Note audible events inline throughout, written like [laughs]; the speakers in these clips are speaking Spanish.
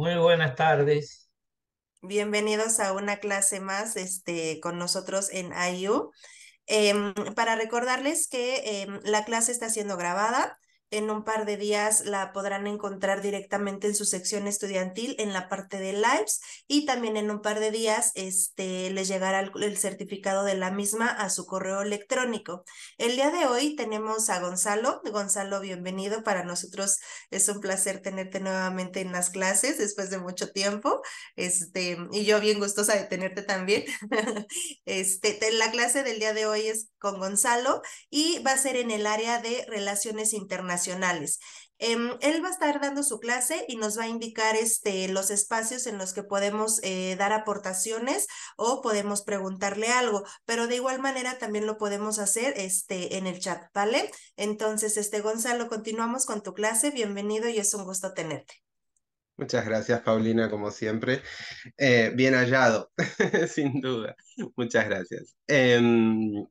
Muy buenas tardes. Bienvenidos a una clase más este, con nosotros en IU. Em, para recordarles que em, la clase está siendo grabada en un par de días la podrán encontrar directamente en su sección estudiantil en la parte de lives y también en un par de días este, les llegará el, certificado de la misma a su correo electrónico. El día de hoy tenemos a Gonzalo. Gonzalo, bienvenido. Para nosotros es un placer tenerte nuevamente en las clases después de mucho tiempo. Este, y yo bien gustosa de tenerte también. [laughs] este, la clase del día de hoy es con Gonzalo y va a ser en el área de relaciones internacionales Em, él va a estar dando su clase y nos va a indicar este, los espacios en los que podemos eh, dar aportaciones o podemos preguntarle algo, pero de igual manera también lo podemos hacer este, en el chat, ¿vale? Entonces, este, Gonzalo, continuamos con tu clase. Bienvenido y es un gusto tenerte. Muchas gracias, Paulina, como siempre. Eh, bien hallado, [laughs] sin duda. Muchas gracias. Em,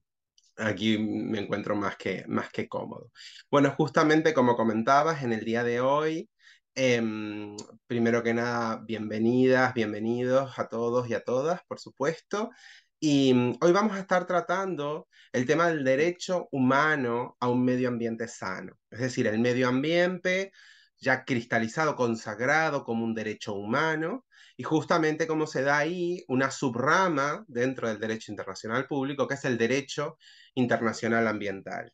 aquí me encuentro más que, más que cómodo. Bueno, justamente como comentabas, en el día de hoy, em, primero que nada, bienvenidas, bienvenidos a todos y a todas, por supuesto. Y mm, hoy vamos a estar tratando el tema del derecho humano a un medio ambiente sano, es decir, el medio ambiente ya cristalizado, consagrado como un derecho humano, y justamente como se da ahí una subrama dentro del derecho internacional público, que es el derecho internacional ambiental.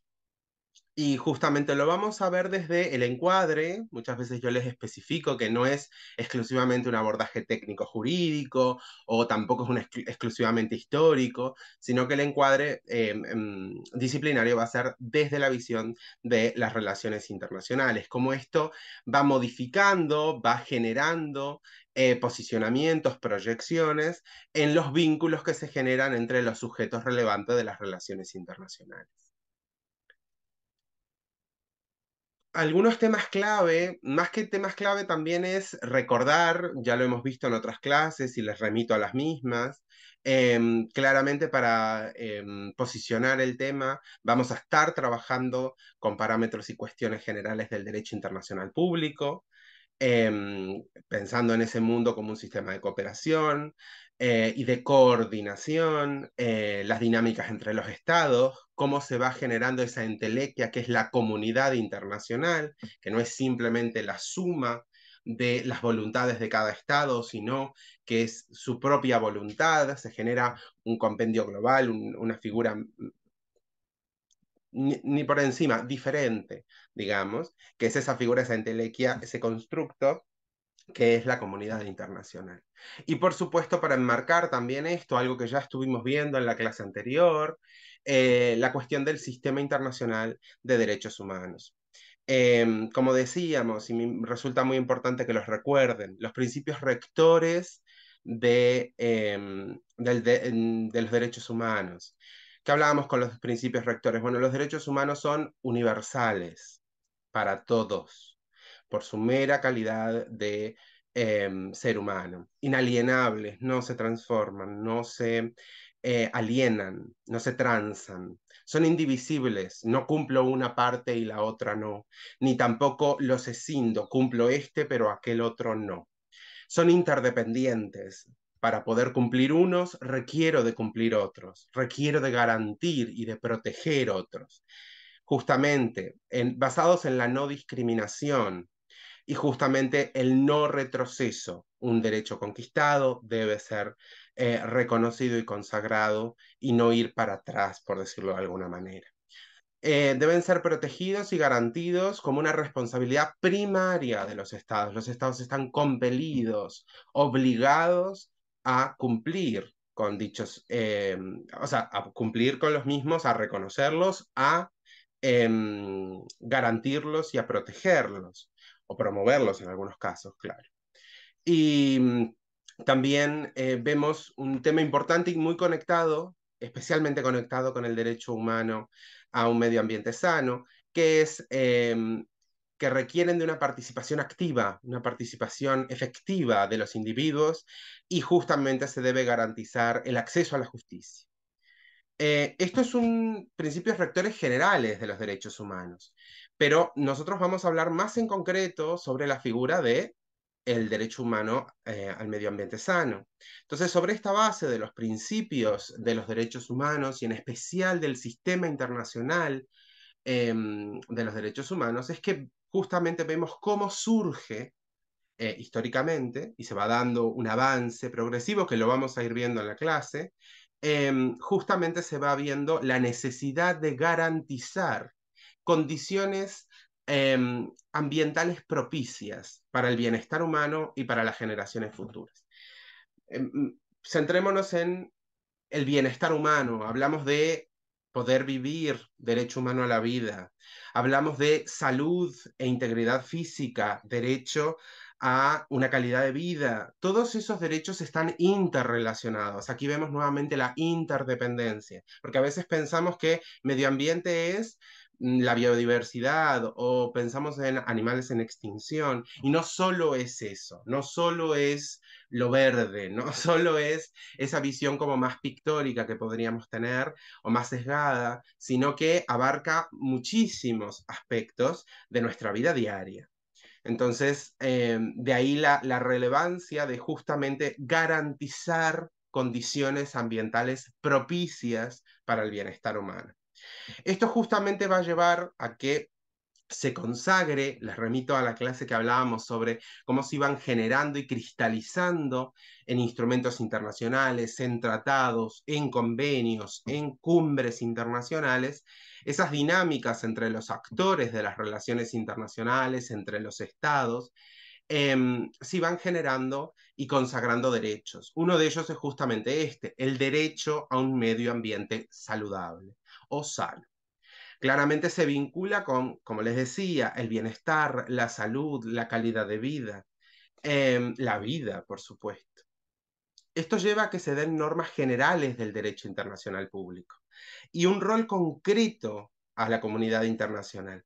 Y justamente lo vamos a ver desde el encuadre. Muchas veces yo les especifico que no es exclusivamente un abordaje técnico jurídico o tampoco es un exclusivamente histórico, sino que el encuadre eh, mm, disciplinario va a ser desde la visión de las relaciones internacionales, cómo esto va modificando, va generando eh, posicionamientos, proyecciones en los vínculos que se generan entre los sujetos relevantes de las relaciones internacionales. algunos temas clave, más que temas clave también es recordar, ya lo hemos visto en otras clases y les remito a las mismas, em, claramente para em, posicionar el tema vamos a estar trabajando con parámetros y cuestiones generales del derecho internacional público, em, pensando en ese mundo como un sistema de cooperación, eh, y de coordinación, eh, las dinámicas entre los estados, cómo se va generando esa entelequia que es la comunidad internacional, que no es simplemente la suma de las voluntades de cada estado, sino que es su propia voluntad, se genera un compendio global, una figura ni, ni, por encima, diferente, digamos, que es esa figura, esa entelequia, ese constructo que es la comunidad internacional. Y por supuesto, para enmarcar también esto, algo que ya estuvimos viendo en la clase anterior, eh, la cuestión del sistema internacional de derechos humanos. Em, como decíamos, y resulta muy importante que los recuerden, los principios rectores de, em, de los derechos humanos. ¿Qué hablábamos con los principios rectores? Bueno, los derechos humanos son universales para todos por su mera calidad de em, ser humano. Inalienables, no se transforman, no se eh, alienan, no se transan, son indivisibles, no cumplo una parte y la otra no, ni tampoco los escindo, cumplo este pero aquel otro no. Son interdependientes. Para poder cumplir unos, requiero de cumplir otros, requiero de garantir y de proteger otros. Justamente, basados en la no discriminación, y justamente el no retroceso. Un derecho conquistado debe ser eh, reconocido y consagrado y no ir para atrás, por decirlo de alguna manera. Eh, deben ser protegidos y garantidos como una responsabilidad primaria de los estados. Los estados están compelidos, obligados a cumplir con dichos, eh, o sea, a cumplir con los mismos, a reconocerlos, a em, garantirlos y a protegerlos o promoverlos en algunos casos, claro. Y mm, también eh, vemos un tema importante y muy conectado, especialmente conectado con el derecho humano a un medio ambiente sano, que es eh, mm, que requieren de una participación activa, una participación efectiva de los individuos y justamente se debe garantizar el acceso a la justicia. Eh, esto es un de rectores generales de los derechos humanos, pero nosotros vamos a hablar más en concreto sobre la figura de el derecho humano eh, al medio ambiente sano. Entonces, sobre esta base de los principios de los derechos humanos y en especial del sistema internacional em, de los derechos humanos, es que justamente vemos cómo surge eh, históricamente y se va dando un avance progresivo que lo vamos a ir viendo en la clase, em, justamente se va viendo la necesidad de garantizar condiciones em, ambientales propicias para el bienestar humano y para las generaciones futuras. Em, centrémonos en el bienestar humano, hablamos de poder vivir, derecho humano a la vida, hablamos de salud e integridad física, derecho a una calidad de vida. Todos esos derechos están interrelacionados. Aquí vemos nuevamente la interdependencia, porque a veces pensamos que medio ambiente es Mm, la biodiversidad o pensamos en animales en extinción. Y no solo es eso, no solo es lo verde, no [laughs] solo es esa visión como más pictórica que podríamos tener o más sesgada, sino que abarca muchísimos aspectos de nuestra vida diaria. Entonces, eh, de ahí la relevancia de justamente garantizar condiciones ambientales propicias para el bienestar humano. Esto justamente va a llevar a que se consagre, les remito a la clase que hablábamos sobre cómo se iban generando y cristalizando en instrumentos internacionales, en tratados, en convenios, en cumbres internacionales, esas dinámicas entre los actores de las relaciones internacionales, entre los estados, em, se van generando y consagrando derechos. Uno de ellos es justamente este, el derecho a un medio ambiente saludable o sal. Claramente se vincula con, como les decía, el bienestar, la salud, la calidad de vida, em, la vida, por supuesto. Esto lleva a que se den normas generales del derecho internacional público y un rol concreto a la comunidad internacional.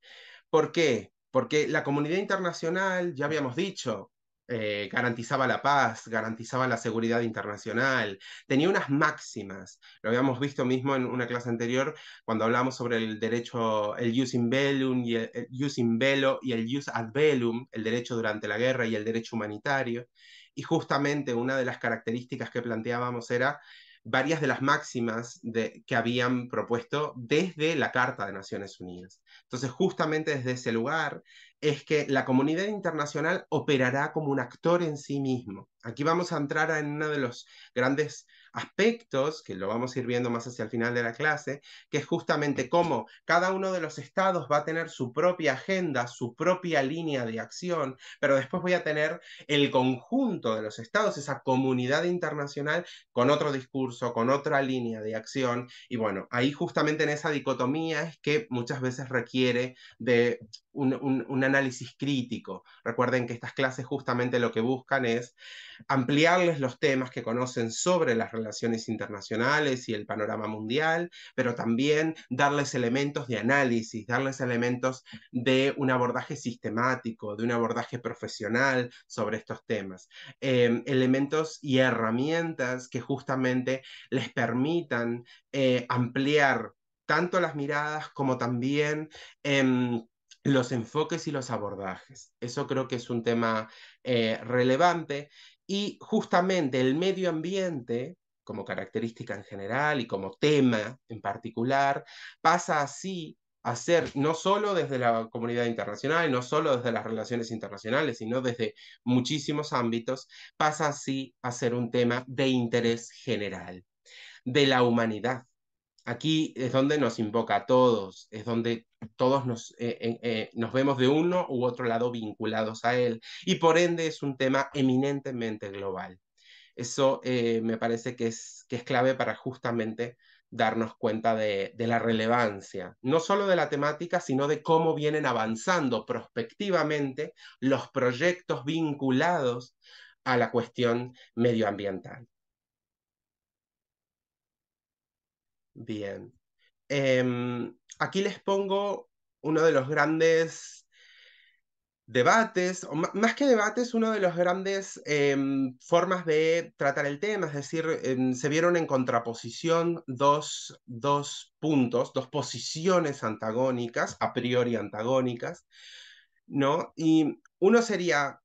¿Por qué? Porque la comunidad internacional, ya habíamos dicho, eh, garantizaba la paz, garantizaba la seguridad internacional, tenía unas máximas. Lo habíamos visto mismo en una clase anterior cuando hablamos sobre el derecho, el jus in bellum y el, in velo y el jus ad bellum, el derecho durante la guerra y el derecho humanitario. Y justamente una de las características que planteábamos era varias de las máximas que habían propuesto desde la Carta de Naciones Unidas. Entonces, justamente desde ese lugar es que la comunidad internacional operará como un actor en sí mismo. Aquí vamos a entrar en uno de los grandes aspectos, que lo vamos a ir viendo más hacia el final de la clase, que es justamente cómo cada uno de los estados va a tener su propia agenda, su propia línea de acción, pero después voy a tener el conjunto de los estados, esa comunidad internacional, con otro discurso, con otra línea de acción. Y bueno, ahí justamente en esa dicotomía es que muchas veces requiere de un, análisis crítico. Recuerden que estas clases justamente lo que buscan es ampliarles los temas que conocen sobre las relaciones internacionales y el panorama mundial, pero también darles elementos de análisis, darles elementos de un abordaje sistemático, de un abordaje profesional sobre estos temas. Em, elementos y herramientas que justamente les permitan eh, ampliar tanto las miradas como también... Em, los enfoques y los abordajes. Eso creo que es un tema eh, relevante y justamente el medio ambiente como característica en general y como tema en particular, pasa así a ser no solo desde la comunidad internacional, no solo desde las relaciones internacionales, sino desde muchísimos ámbitos, pasa así a ser un tema de interés general, de la humanidad. Aquí es donde nos invoca a todos, es donde todos eh, eh, nos, vemos de uno u otro lado vinculados a él y por ende es un tema eminentemente global. Eso eh, me parece que es, que es clave para justamente darnos cuenta de, de, la relevancia, no solo de la temática, sino de cómo vienen avanzando prospectivamente los proyectos vinculados a la cuestión medioambiental. Bien. Em, aquí les pongo uno de los grandes debates, más que debates, uno de los grandes em, formas de tratar el tema, es decir, em, se vieron en contraposición dos, dos, puntos, dos posiciones antagónicas, a priori antagónicas, ¿no? Y uno sería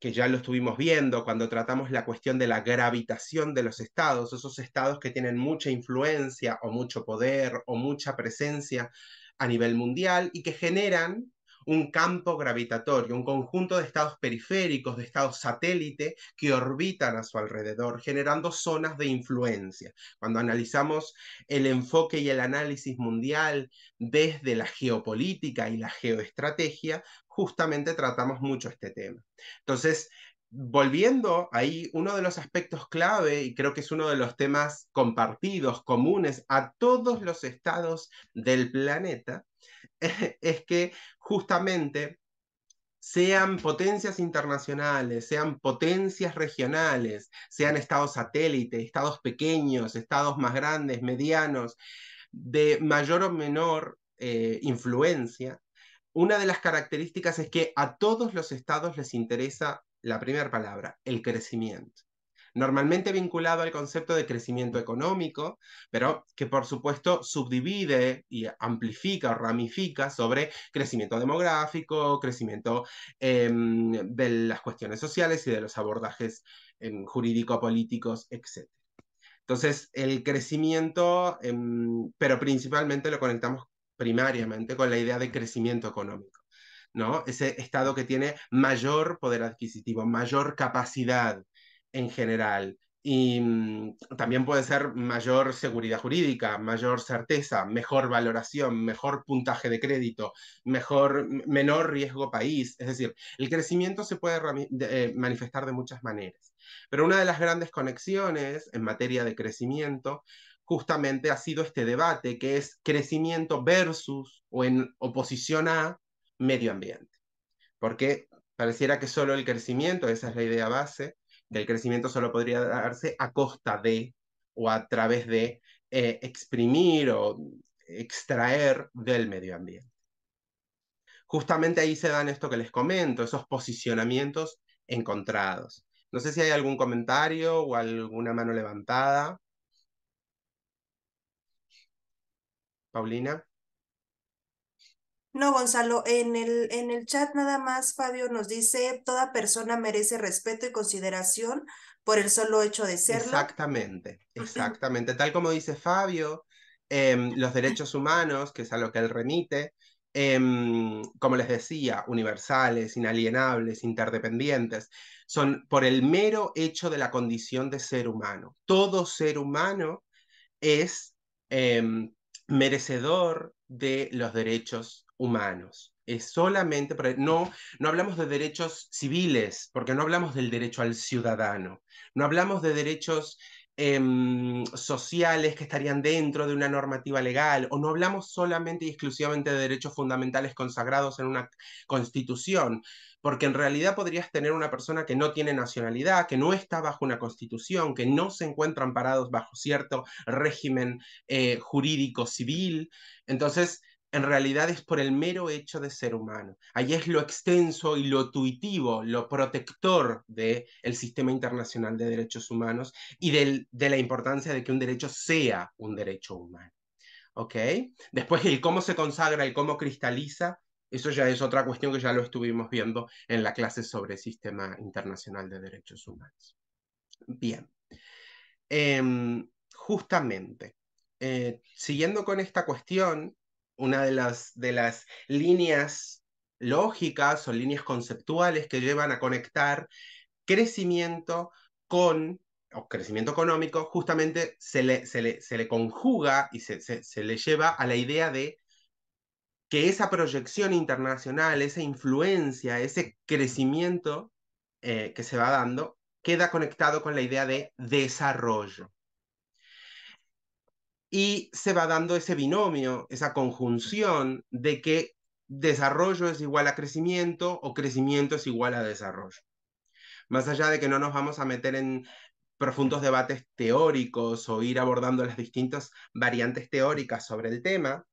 que ya lo estuvimos viendo cuando tratamos la cuestión de la gravitación de los estados, esos estados que tienen mucha influencia o mucho poder o mucha presencia a nivel mundial y que generan un campo gravitatorio, un conjunto de estados periféricos, de estados satélite que orbitan a su alrededor, generando zonas de influencia. Cuando analizamos el enfoque y el análisis mundial desde la geopolítica y la geoestrategia, justamente tratamos mucho este tema. Entonces, volviendo ahí, uno de los aspectos clave, y creo que es uno de los temas compartidos, comunes a todos los estados del planeta, [laughs] es que justamente sean potencias internacionales, sean potencias regionales, sean estados satélite, estados pequeños, estados más grandes, medianos, de mayor o menor eh, influencia, una de las características es que a todos los estados les interesa la primera palabra, el crecimiento. Normalmente vinculado al concepto de crecimiento económico, pero que por supuesto subdivide y amplifica o ramifica sobre crecimiento demográfico, crecimiento em, de las cuestiones sociales y de los abordajes em, jurídico-políticos, etc. Entonces, el crecimiento, em, pero principalmente lo conectamos primariamente con la idea de crecimiento económico. ¿no? Ese Estado que tiene mayor poder adquisitivo, mayor capacidad en general. Y mm, también puede ser mayor seguridad jurídica, mayor certeza, mejor valoración, mejor puntaje de crédito, mejor, menor riesgo país. Es decir, el crecimiento se puede eh, manifestar de muchas maneras. Pero una de las grandes conexiones en materia de crecimiento justamente ha sido este debate que es crecimiento versus o en oposición a medio ambiente. Porque pareciera que solo el crecimiento, esa es la idea base, que el crecimiento solo podría darse a costa de o a través de eh, exprimir o extraer del medio ambiente. Justamente ahí se dan esto que les comento, esos posicionamientos encontrados. No sé si hay algún comentario o alguna mano levantada. Paulina. No, Gonzalo, en el, en el chat nada más Fabio nos dice, toda persona merece respeto y consideración por el solo hecho de serlo. Exactamente, exactamente. Tal como dice Fabio, em, los derechos humanos, que es a lo que él remite, em, como les decía, universales, inalienables, interdependientes, son por el mero hecho de la condición de ser humano. Todo ser humano es... Em, merecedor de los derechos humanos. Es solamente, no, no hablamos de derechos civiles, porque no hablamos del derecho al ciudadano, no hablamos de derechos Em, sociales que estarían dentro de una normativa legal, o no hablamos solamente y exclusivamente de derechos fundamentales consagrados en una constitución, porque en realidad podrías tener una persona que no tiene nacionalidad, que no está bajo una constitución, que no se encuentran parados bajo cierto régimen eh, jurídico civil. Entonces, en realidad es por el mero hecho de ser humano. Ahí es lo extenso y lo intuitivo, lo protector del el sistema internacional de derechos humanos y de la importancia de que un derecho sea un derecho humano. ¿Ok? Después el cómo se consagra, el cómo cristaliza, eso ya es otra cuestión que ya lo estuvimos viendo en la clase sobre el sistema internacional de derechos humanos. Bien. Em, justamente, eh, siguiendo con esta cuestión, una de las, líneas lógicas o líneas conceptuales que llevan a conectar crecimiento con o crecimiento económico, justamente se le, conjuga y se, le lleva a la idea de que esa proyección internacional, esa influencia, ese crecimiento eh, que se va dando, queda conectado con la idea de desarrollo y se va dando ese binomio, esa conjunción de que desarrollo es igual a crecimiento o crecimiento es igual a desarrollo. Más allá de que no nos vamos a meter en profundos debates teóricos o ir abordando las distintas variantes teóricas sobre el tema,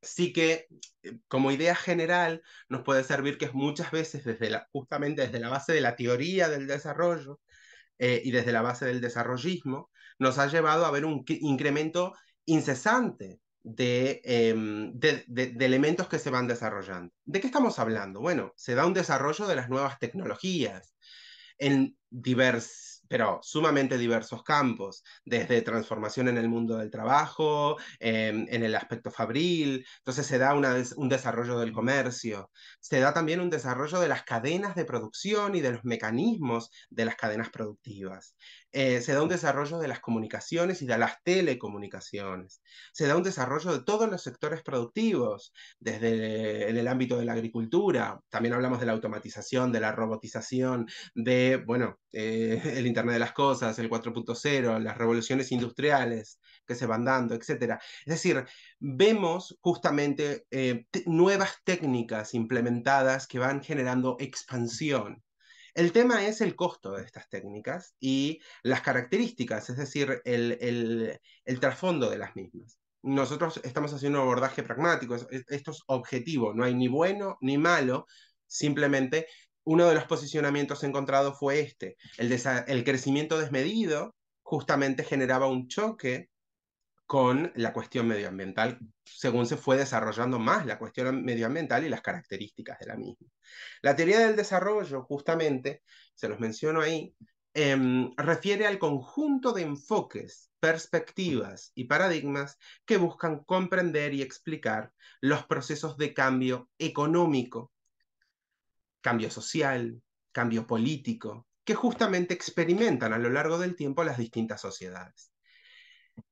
sí que eh, como idea general nos puede servir que muchas veces desde justamente desde la base de la teoría del desarrollo eh, y desde la base del desarrollismo, nos ha llevado a ver un incremento incesante em, de, elementos que se van desarrollando. ¿De qué estamos hablando? Bueno, se da un desarrollo de las nuevas tecnologías en diversos, pero sumamente diversos campos, desde transformación en el mundo del trabajo, em, en el aspecto fabril, entonces se da una, un desarrollo del comercio, se da también un desarrollo de las cadenas de producción y de los mecanismos de las cadenas productivas. Eh, se da un desarrollo de las comunicaciones y de las telecomunicaciones, se da un desarrollo de todos los sectores productivos, desde el, ámbito de la agricultura, también hablamos de la automatización, de la robotización, de, bueno, eh, [laughs] el Internet de las Cosas, el 4.0, las revoluciones industriales que se van dando, etc. Es decir, vemos justamente eh, nuevas técnicas implementadas que van generando expansión el tema es el costo de estas técnicas y las características, es decir, el, trasfondo de las mismas. Nosotros estamos haciendo un abordaje pragmático, esto es objetivo, no hay ni bueno ni malo, simplemente uno de los posicionamientos encontrados fue este, el crecimiento desmedido justamente generaba un choque con la cuestión medioambiental según se fue desarrollando más la cuestión medioambiental y las características de la misma. La teoría del desarrollo, justamente, se los menciono ahí, em, refiere al conjunto de enfoques, perspectivas y paradigmas que buscan comprender y explicar los procesos de cambio económico, cambio social, cambio político, que justamente experimentan a lo largo del tiempo las distintas sociedades.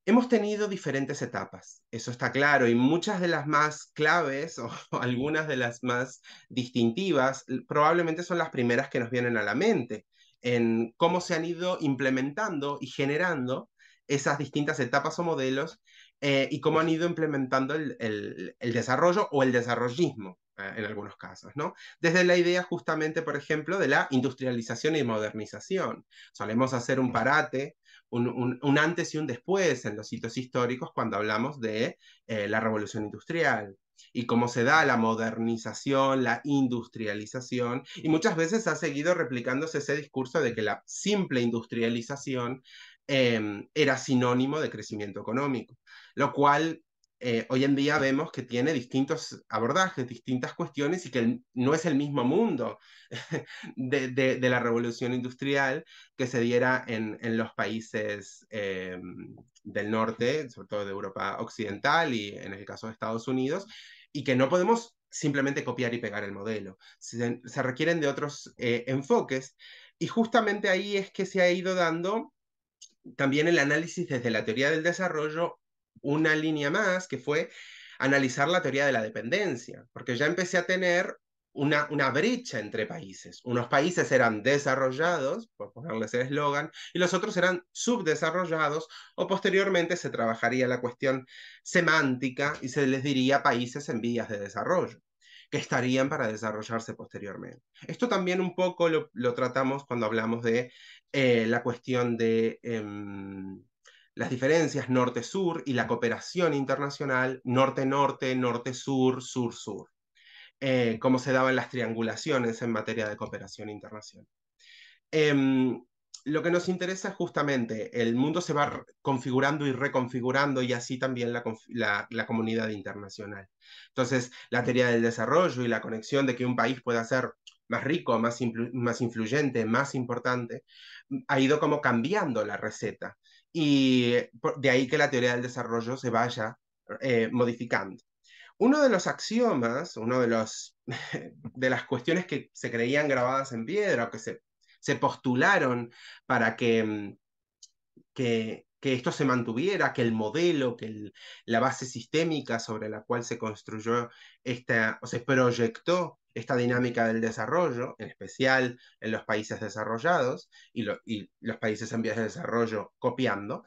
Hemos tenido diferentes etapas, eso está claro, y muchas de las más claves [laughs] o algunas de las más distintivas probablemente son las primeras que nos vienen a la mente en cómo se han ido implementando y generando esas distintas etapas o modelos eh, y cómo han ido implementando el, desarrollo o el desarrollismo eh, en algunos casos, ¿no? Desde la idea justamente, por ejemplo, de la industrialización y modernización. Solemos hacer un parate un, antes y un después en los sitios históricos cuando hablamos de eh, la revolución industrial y cómo se da la modernización, la industrialización, y muchas veces ha seguido replicándose ese discurso de que la simple industrialización em, era sinónimo de crecimiento económico, lo cual eh, hoy en día vemos que tiene distintos abordajes, distintas cuestiones y que no es el mismo mundo [laughs] de, la revolución industrial que se diera en, los países eh, del norte, sobre todo de Europa Occidental y en el caso de Estados Unidos, y que no podemos simplemente copiar y pegar el modelo. Se, requieren de otros eh, enfoques y justamente ahí es que se ha ido dando también el análisis desde la teoría del desarrollo una línea más, que fue analizar la teoría de la dependencia, porque ya empecé a tener una, una, brecha entre países. Unos países eran desarrollados, por ponerles el eslogan, y los otros eran subdesarrollados, o posteriormente se trabajaría la cuestión semántica y se les diría países en vías de desarrollo, que estarían para desarrollarse posteriormente. Esto también un poco lo, tratamos cuando hablamos de eh, la cuestión de... Em, las diferencias norte-sur y la cooperación internacional norte-norte, norte-sur, sur-sur, eh, cómo se daban las triangulaciones en materia de cooperación internacional. Em, lo que nos interesa es justamente el mundo se va configurando y reconfigurando y así también la, la, comunidad internacional. Entonces, la teoría del desarrollo y la conexión de que un país pueda ser más rico, más, más influyente, más importante, mm, ha ido como cambiando la receta y eh, de ahí que la teoría del desarrollo se vaya eh, modificando. Uno de los axiomas, uno de, los, [laughs] de las cuestiones que se creían grabadas en piedra o que se, se postularon para que, mm, que, esto se mantuviera, que el modelo, que la base sistémica sobre la cual se construyó o se proyectó esta dinámica del desarrollo, en especial en los países desarrollados y, los países en vías de desarrollo copiando,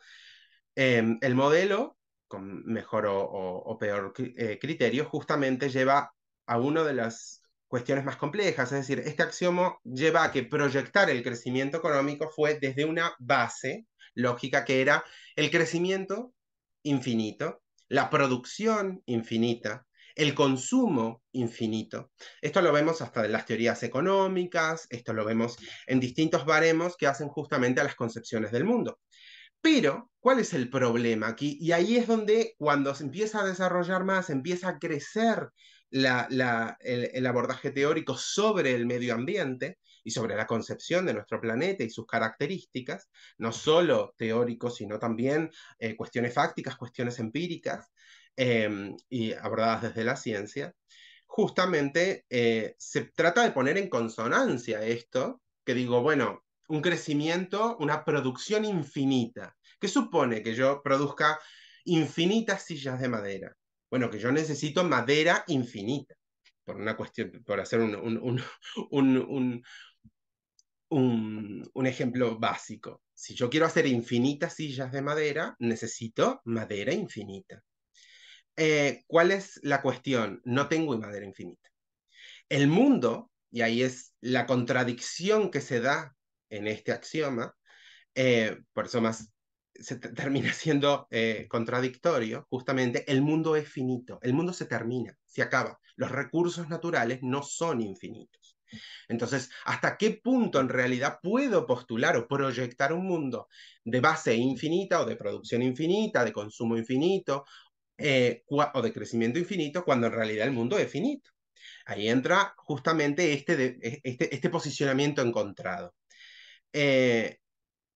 em, el modelo, con mejor o, peor eh, criterio, justamente lleva a una de las cuestiones más complejas, es decir, este axioma lleva a que proyectar el crecimiento económico fue desde una base lógica que era el crecimiento infinito, la producción infinita, el consumo infinito. Esto lo vemos hasta en las teorías económicas, esto lo vemos en distintos baremos que hacen justamente a las concepciones del mundo. Pero, ¿cuál es el problema aquí? Y ahí es donde cuando se empieza a desarrollar más, empieza a crecer el, abordaje teórico sobre el medio ambiente, y sobre la concepción de nuestro planeta y sus características, no solo teóricos, sino también eh, cuestiones fácticas, cuestiones empíricas, Em, y abordadas desde la ciencia, justamente eh, se trata de poner en consonancia esto, que digo, bueno, un crecimiento, una producción infinita. ¿Qué supone que yo produzca infinitas sillas de madera? Bueno, que yo necesito madera infinita, por hacer un ejemplo básico. Si yo quiero hacer infinitas sillas de madera, necesito madera infinita. Eh, ¿cuál es la cuestión? No tengo madera infinita. El mundo, y ahí es la contradicción que se da en este axioma, eh, por eso más se [laughs] termina siendo eh, contradictorio, justamente, el mundo es finito, el mundo se termina, se acaba. Los recursos naturales no son infinitos. Entonces, ¿hasta qué punto en realidad puedo postular o proyectar un mundo de base infinita o de producción infinita, de consumo infinito eh, o de crecimiento infinito cuando en realidad el mundo es finito. Ahí entra justamente este, e-, este, este, posicionamiento encontrado. Eh,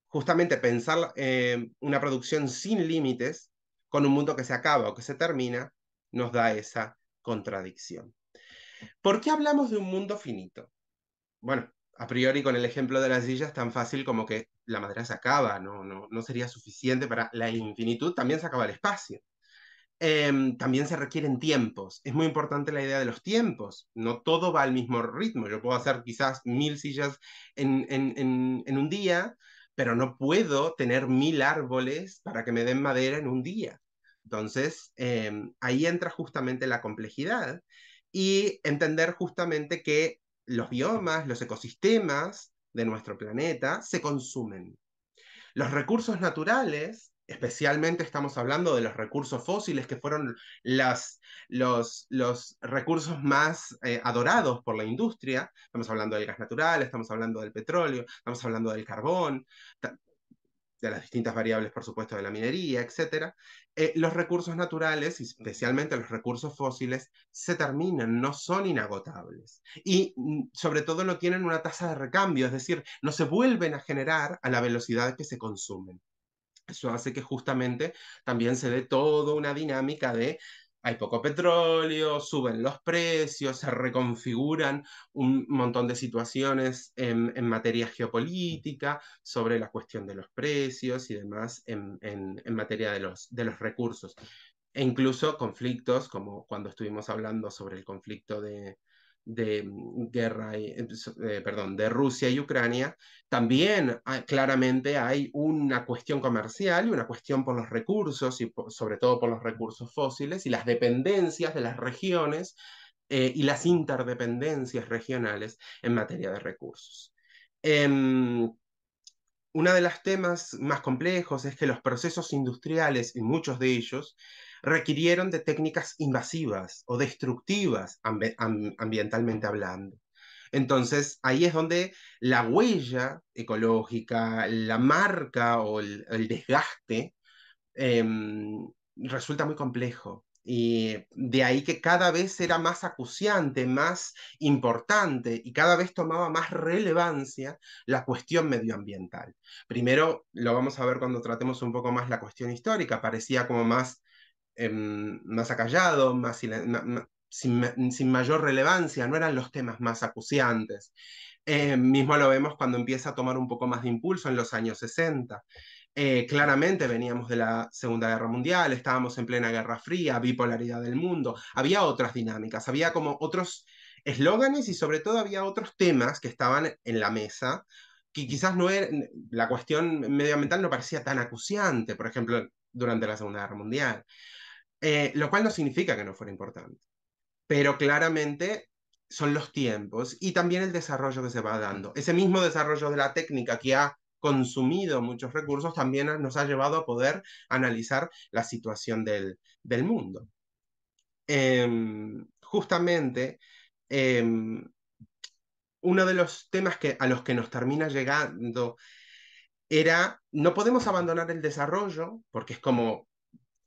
justamente pensar eh, una producción sin límites con un mundo que se acaba o que se termina nos da esa contradicción. ¿Por qué hablamos de un mundo finito? Bueno, a priori con el ejemplo de las sillas tan fácil como que la madera se acaba, no, no sería suficiente para la infinitud, también se acaba el espacio. Em, también se requieren tiempos. Es muy importante la idea de los tiempos. No todo va al mismo ritmo. Yo puedo hacer quizás mil sillas en, un día, pero no puedo tener mil árboles para que me den madera en un día. Entonces, em, ahí entra justamente la complejidad y entender justamente que los biomas, los ecosistemas de nuestro planeta se consumen. Los recursos naturales especialmente estamos hablando de los recursos fósiles, que fueron los, recursos más eh, adorados por la industria. Estamos hablando del gas natural, estamos hablando del petróleo, estamos hablando del carbón, de las distintas variables, por supuesto, de la minería, etc. Eh, los recursos naturales, y especialmente los recursos fósiles, se terminan, no son inagotables. Y mm, sobre todo no tienen una tasa de recambio, es decir, no se vuelven a generar a la velocidad que se consumen. Eso hace que justamente también se dé toda una dinámica de hay poco petróleo, suben los precios, se reconfiguran un montón de situaciones en, materia geopolítica, sobre la cuestión de los precios y demás en, en materia de los, de los, recursos. E incluso conflictos, como cuando estuvimos hablando sobre el conflicto de, de mm, guerra, em, eh, perdón, de Rusia y Ucrania, también claramente hay una cuestión comercial y una cuestión por los recursos y sobre todo por los recursos fósiles y las dependencias de las regiones eh, y las interdependencias regionales en materia de recursos. Em, uno de los temas más complejos es que los procesos industriales, y muchos de ellos, requirieron de técnicas invasivas o destructivas ambientalmente hablando. Entonces, ahí es donde la huella ecológica, la marca o el, desgaste em, resulta muy complejo. Y de ahí que cada vez era más acuciante, más importante y cada vez tomaba más relevancia la cuestión medioambiental. Primero lo vamos a ver cuando tratemos un poco más la cuestión histórica, parecía como más Em, más acallado, más, sin, sin, mayor relevancia, no eran los temas más acuciantes. Eh, mismo lo vemos cuando empieza a tomar un poco más de impulso en los años 60. Eh, claramente veníamos de la Segunda Guerra Mundial, estábamos en plena Guerra Fría, bipolaridad del mundo, había otras dinámicas, había como otros eslóganes y sobre todo había otros temas que estaban en la mesa que quizás no er-, la cuestión medioambiental no parecía tan acuciante, por ejemplo, durante la Segunda Guerra Mundial. Eh, lo cual no significa que no fuera importante, pero claramente son los tiempos y también el desarrollo que se va dando. Ese mismo desarrollo de la técnica que ha consumido muchos recursos también nos ha llevado a poder analizar la situación del, mundo. Em, justamente, em, uno de los temas que, a los que nos termina llegando era, no podemos abandonar el desarrollo, porque es como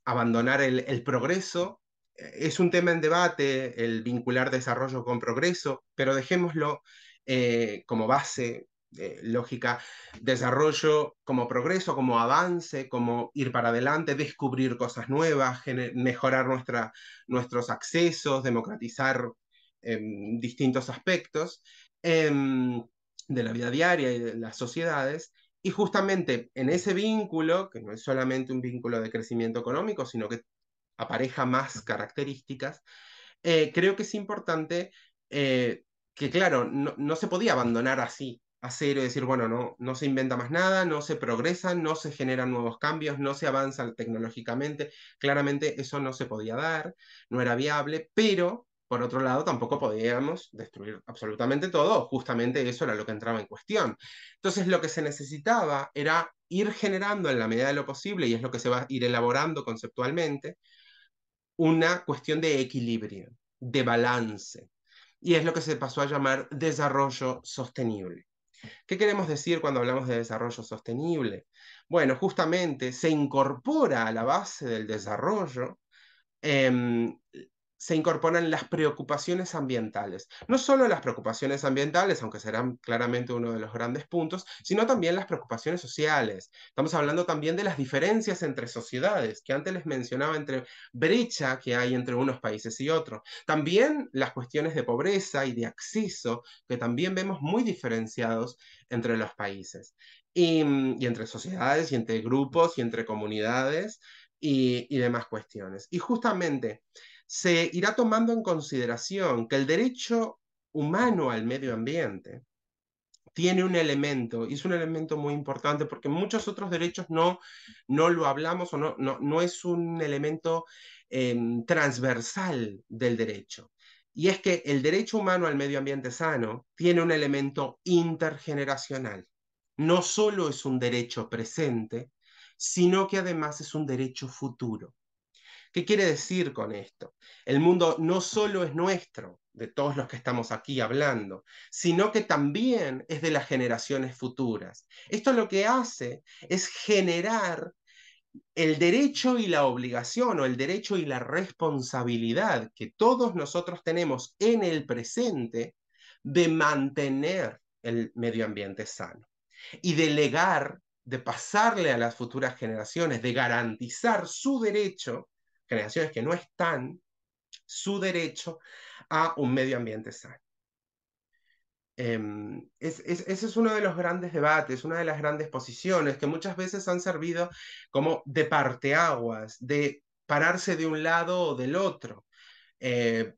abandonar el, progreso. Eh, es un tema en debate el vincular desarrollo con progreso, pero dejémoslo eh, como base eh, lógica, desarrollo como progreso, como avance, como ir para adelante, descubrir cosas nuevas, mejorar nuestros accesos, democratizar em, distintos aspectos em, de la vida diaria y de las sociedades, y justamente en ese vínculo, que no es solamente un vínculo de crecimiento económico, sino que apareja más características, eh, creo que es importante eh, que, claro, no, se podía abandonar así a cero y decir, bueno, no, no se inventa más nada, no se progresa, no se generan nuevos cambios, no se avanza tecnológicamente. Claramente eso no se podía dar, no era viable, pero por otro lado, tampoco podíamos destruir absolutamente todo, justamente eso era lo que entraba en cuestión. Entonces, lo que se necesitaba era ir generando en la medida de lo posible, y es lo que se va a ir elaborando conceptualmente, una cuestión de equilibrio, de balance, y es lo que se pasó a llamar desarrollo sostenible. ¿Qué queremos decir cuando hablamos de desarrollo sostenible? Bueno, justamente se incorpora a la base del desarrollo em, se incorporan las preocupaciones ambientales. No solo las preocupaciones ambientales, aunque serán claramente uno de los grandes puntos, sino también las preocupaciones sociales. Estamos hablando también de las diferencias entre sociedades, que antes les mencionaba entre brecha que hay entre unos países y otros. También las cuestiones de pobreza y de acceso, que también vemos muy diferenciados entre los países. Y, entre sociedades, y entre grupos, y entre comunidades y, demás cuestiones. Y justamente se irá tomando en consideración que el derecho humano al medio ambiente tiene un elemento, y es un elemento muy importante porque muchos otros derechos no, no lo hablamos o no, no, es un elemento em, transversal del derecho. Y es que el derecho humano al medio ambiente sano tiene un elemento intergeneracional. No solo es un derecho presente, sino que además es un derecho futuro. ¿Qué quiere decir con esto? El mundo no solo es nuestro, de todos los que estamos aquí hablando, sino que también es de las generaciones futuras. Esto lo que hace es generar el derecho y la obligación o el derecho y la responsabilidad que todos nosotros tenemos en el presente de mantener el medio ambiente sano y de delegar de pasarle a las futuras generaciones, de garantizar su derecho, generaciones que no están, su derecho a un medio ambiente sano. Em, ese es uno de los grandes debates, una de las grandes posiciones que muchas veces han servido como de parteaguas, de pararse de un lado o del otro. Eh,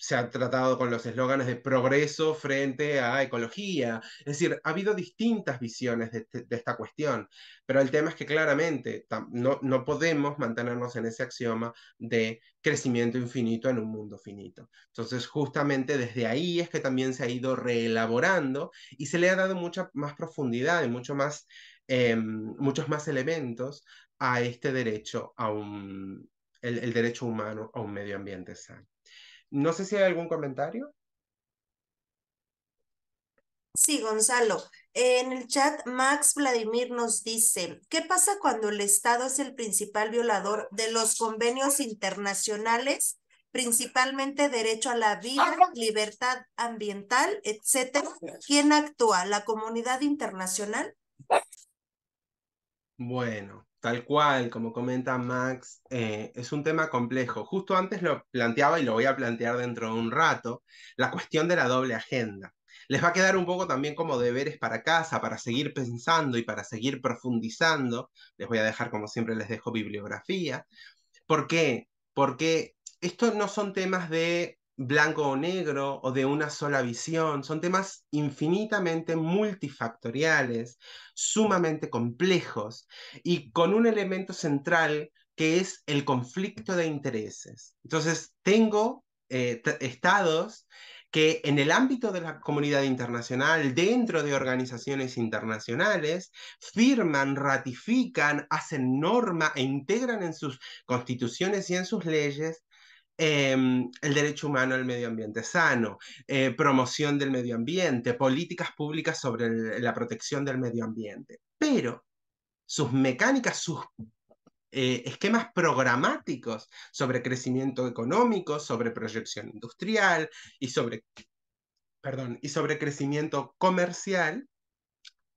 se ha tratado con los eslóganes de progreso frente a ecología. Es decir, ha habido distintas visiones de, este, esta cuestión, pero el tema es que claramente no, podemos mantenernos en ese axioma de crecimiento infinito en un mundo finito. Entonces, justamente desde ahí es que también se ha ido reelaborando y se le ha dado mucha más profundidad y mucho más, em, muchos más elementos a este derecho, a un, el derecho humano a un medio ambiente sano. No sé si hay algún comentario. Sí, Gonzalo. En el chat, Max Vladimir nos dice, ¿qué pasa cuando el Estado es el principal violador de los convenios internacionales, principalmente derecho a la vida, libertad ambiental, etcétera? ¿Quién actúa? ¿La comunidad internacional? Bueno, Tal cual, como comenta Max, eh, es un tema complejo. Justo antes lo planteaba y lo voy a plantear dentro de un rato, la cuestión de la doble agenda. Les va a quedar un poco también como deberes para casa, para seguir pensando y para seguir profundizando. Les voy a dejar, como siempre, les dejo bibliografía. ¿Por qué? Porque estos no son temas de blanco o negro o de una sola visión. Son temas infinitamente multifactoriales, sumamente complejos y con un elemento central que es el conflicto de intereses. Entonces, tengo eh, estados que en el ámbito de la comunidad internacional, dentro de organizaciones internacionales, firman, ratifican, hacen norma e integran en sus constituciones y en sus leyes Em, el derecho humano al medio ambiente sano, eh, promoción del medio ambiente, políticas públicas sobre la protección del medio ambiente. Pero sus mecánicas, sus eh, esquemas programáticos sobre crecimiento económico, sobre proyección industrial y sobre, perdón, y sobre crecimiento comercial,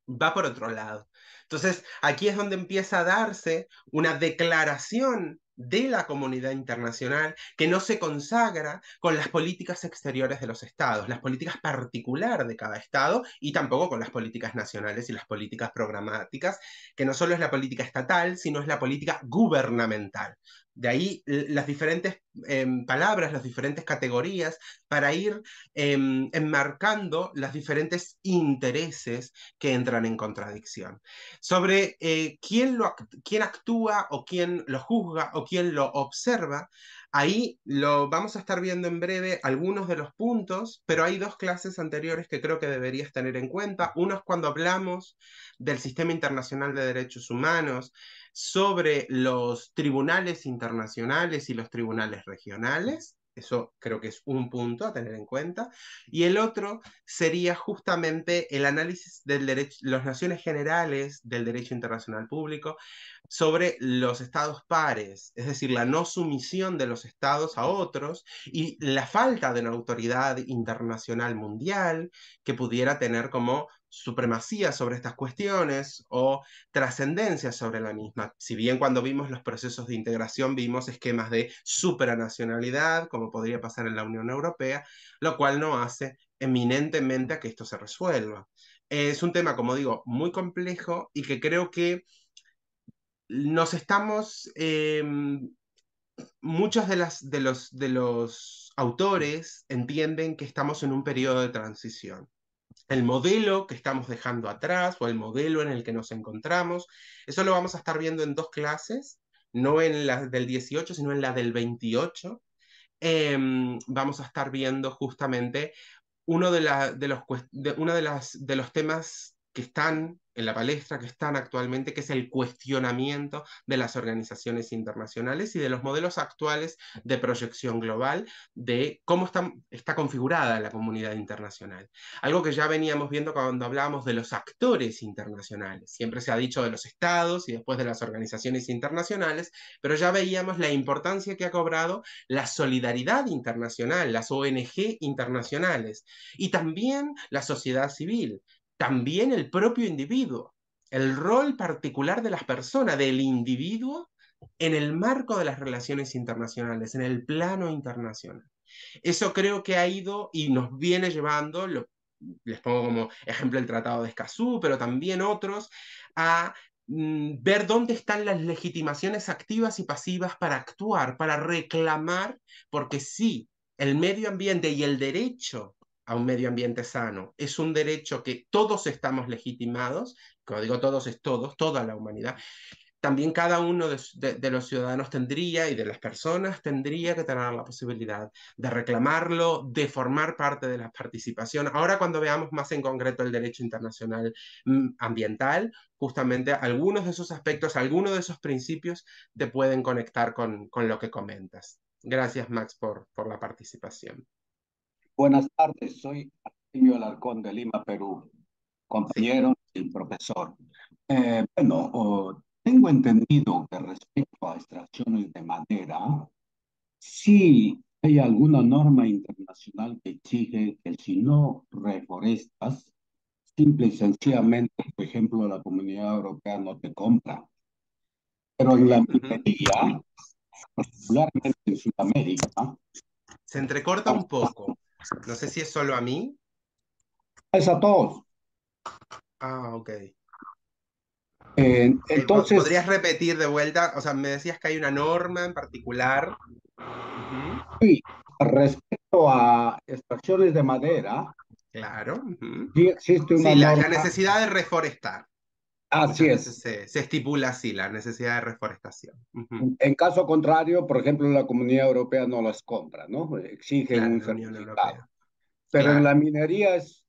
va por otro lado. Entonces, aquí es donde empieza a darse una declaración de la comunidad internacional que no se consagra con las políticas exteriores de los estados, las políticas particular de cada estado y tampoco con las políticas nacionales y las políticas programáticas, que no solo es la política estatal, sino es la política gubernamental. De ahí las diferentes em, palabras, las diferentes categorías, para ir em, enmarcando los diferentes intereses que entran en contradicción. Sobre eh, quién, lo quién actúa o quién lo juzga o quién lo observa, ahí lo vamos a estar viendo en breve algunos de los puntos, pero hay dos clases anteriores que creo que deberías tener en cuenta. Uno es cuando hablamos del sistema internacional de derechos humanos, sobre los tribunales internacionales y los tribunales regionales. Eso creo que es un punto a tener en cuenta. Y el otro sería justamente el análisis de las naciones generales del derecho internacional público sobre los estados pares, es decir, la no sumisión de los estados a otros y la falta de una autoridad internacional mundial que pudiera tener como supremacía sobre estas cuestiones o trascendencia sobre la misma. Si bien cuando vimos los procesos de integración vimos esquemas de supranacionalidad, como podría pasar en la Unión Europea, lo cual no hace eminentemente a que esto se resuelva. Es un tema, como digo, muy complejo y que creo que nos estamos... Em, muchos de, los, de los autores entienden que estamos en un periodo de transición el modelo que estamos dejando atrás o el modelo en el que nos encontramos. Eso lo vamos a estar viendo en dos clases, no en la del 18, sino en la del 28. Em, vamos a estar viendo justamente uno de, los, una de, las, de los temas que están en la palestra, que están actualmente, que es el cuestionamiento de las organizaciones internacionales y de los modelos actuales de proyección global de cómo está, configurada la comunidad internacional. Algo que ya veníamos viendo cuando hablábamos de los actores internacionales. Siempre se ha dicho de los estados y después de las organizaciones internacionales, pero ya veíamos la importancia que ha cobrado la solidaridad internacional, las ONG internacionales y también la sociedad civil también el propio individuo, el rol particular de las personas, del individuo, en el marco de las relaciones internacionales, en el plano internacional. Eso creo que ha ido y nos viene llevando, les pongo como ejemplo el Tratado de Escazú, pero también otros, a mm, ver dónde están las legitimaciones activas y pasivas para actuar, para reclamar, porque sí, el medio ambiente y el derecho a un medio ambiente sano. Es un derecho que todos estamos legitimados, como digo todos es todos, toda la humanidad. También cada uno de, los ciudadanos tendría y de las personas tendría que tener la posibilidad de reclamarlo, de formar parte de la participación. Ahora cuando veamos más en concreto el derecho internacional mm, ambiental, justamente algunos de esos aspectos, algunos de esos principios te pueden conectar con, con lo que comentas. Gracias Max por, por la participación. Buenas tardes, soy Artemio Alarcón de Lima, Perú, compañero y profesor. Eh, bueno, tengo entendido que respecto a extracciones de madera, sí hay alguna norma internacional que exige que si no reforestas, simple y sencillamente, por ejemplo, la comunidad europea no te compra. Pero en la minería, particularmente en Sudamérica, se entrecorta un poco. No sé si es solo a mí. Es a todos. Ah, ok. Eh, entonces. ¿Podrías repetir de vuelta? O sea, me decías que hay una norma en particular. Sí, respecto a extracciones de madera. Claro. existe una la necesidad de reforestar. Así es. Se, estipula así la necesidad de reforestación. En caso contrario, por ejemplo, la Comunidad Europea no las compra, ¿no? exige un certificado. Pero en la minería es,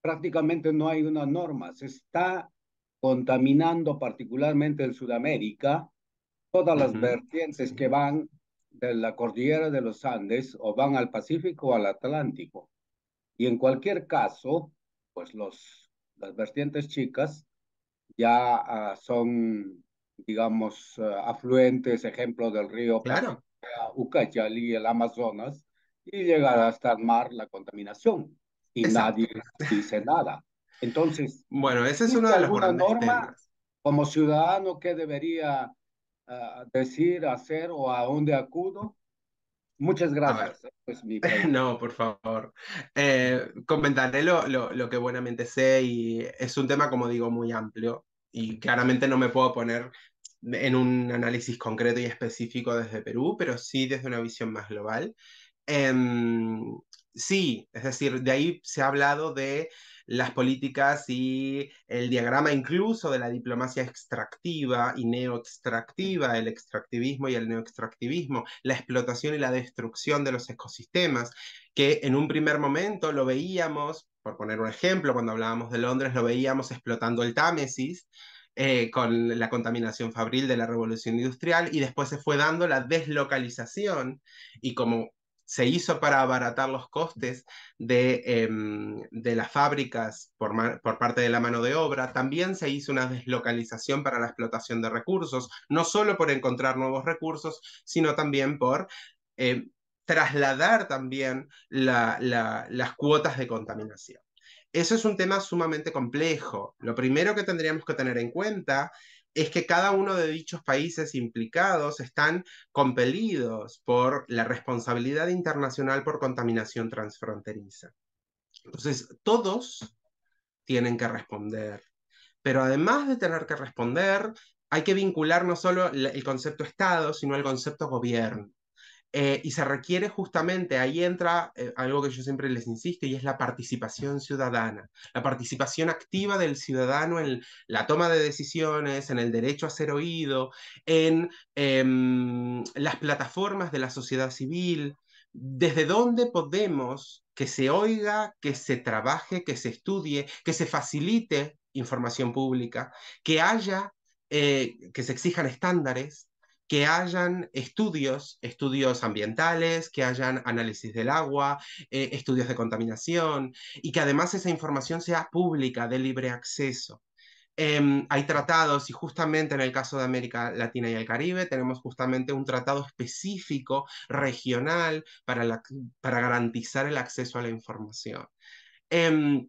prácticamente no hay una norma. Se está contaminando particularmente en Sudamérica todas las vertientes que van de la cordillera de los Andes o van al Pacífico o al Atlántico. Y en cualquier caso, pues los, las vertientes chicas ya ah, son, digamos, ah, afluentes, ejemplo del río claro. Ucayali, el Amazonas, y llegar hasta el mar la contaminación. Y nadie dice nada. Entonces, bueno, esa es una de las normas como ciudadano que debería ah, decir, hacer o a dónde acudo? Muchas gracias. Eh, pues, [laughs] no, por favor. Eh, comentaré lo, que buenamente sé y es un tema, como digo, muy amplio y claramente no me puedo poner en un análisis concreto y específico desde Perú, pero sí desde una visión más global. Em, sí, es decir, de ahí se ha hablado de las políticas y el diagrama incluso de la diplomacia extractiva y neoextractiva, el extractivismo y el neoextractivismo, la explotación y la destrucción de los ecosistemas, que en un primer momento lo veíamos, por poner un ejemplo, cuando hablábamos de Londres, lo veíamos explotando el Támesis, eh, con la contaminación fabril de la revolución industrial y después se fue dando la deslocalización y como se hizo para abaratar los costes de, em, las fábricas por, parte de la mano de obra, también se hizo una deslocalización para la explotación de recursos, no solo por encontrar nuevos recursos, sino también por em, trasladar también las cuotas de contaminación. Eso es un tema sumamente complejo. Lo primero que tendríamos que tener en cuenta es que cada uno de dichos países implicados están compelidos por la responsabilidad internacional por contaminación transfronteriza. Entonces, todos tienen que responder, pero además de tener que responder, hay que vincular no solo el concepto Estado, sino el concepto gobierno. Eh, y se requiere justamente, ahí entra eh, algo que yo siempre les insisto, y es la participación ciudadana, la participación activa del ciudadano en la toma de decisiones, en el derecho a ser oído, en em, las plataformas de la sociedad civil, desde dónde podemos que se oiga, que se trabaje, que se estudie, que se facilite información pública, que haya, eh, que se exijan estándares, que hayan estudios, estudios ambientales, que hayan análisis del agua, eh, estudios de contaminación y que además esa información sea pública, de libre acceso. Em, hay tratados y justamente en el caso de América Latina y el Caribe tenemos justamente un tratado específico regional para, para garantizar el acceso a la información. Em,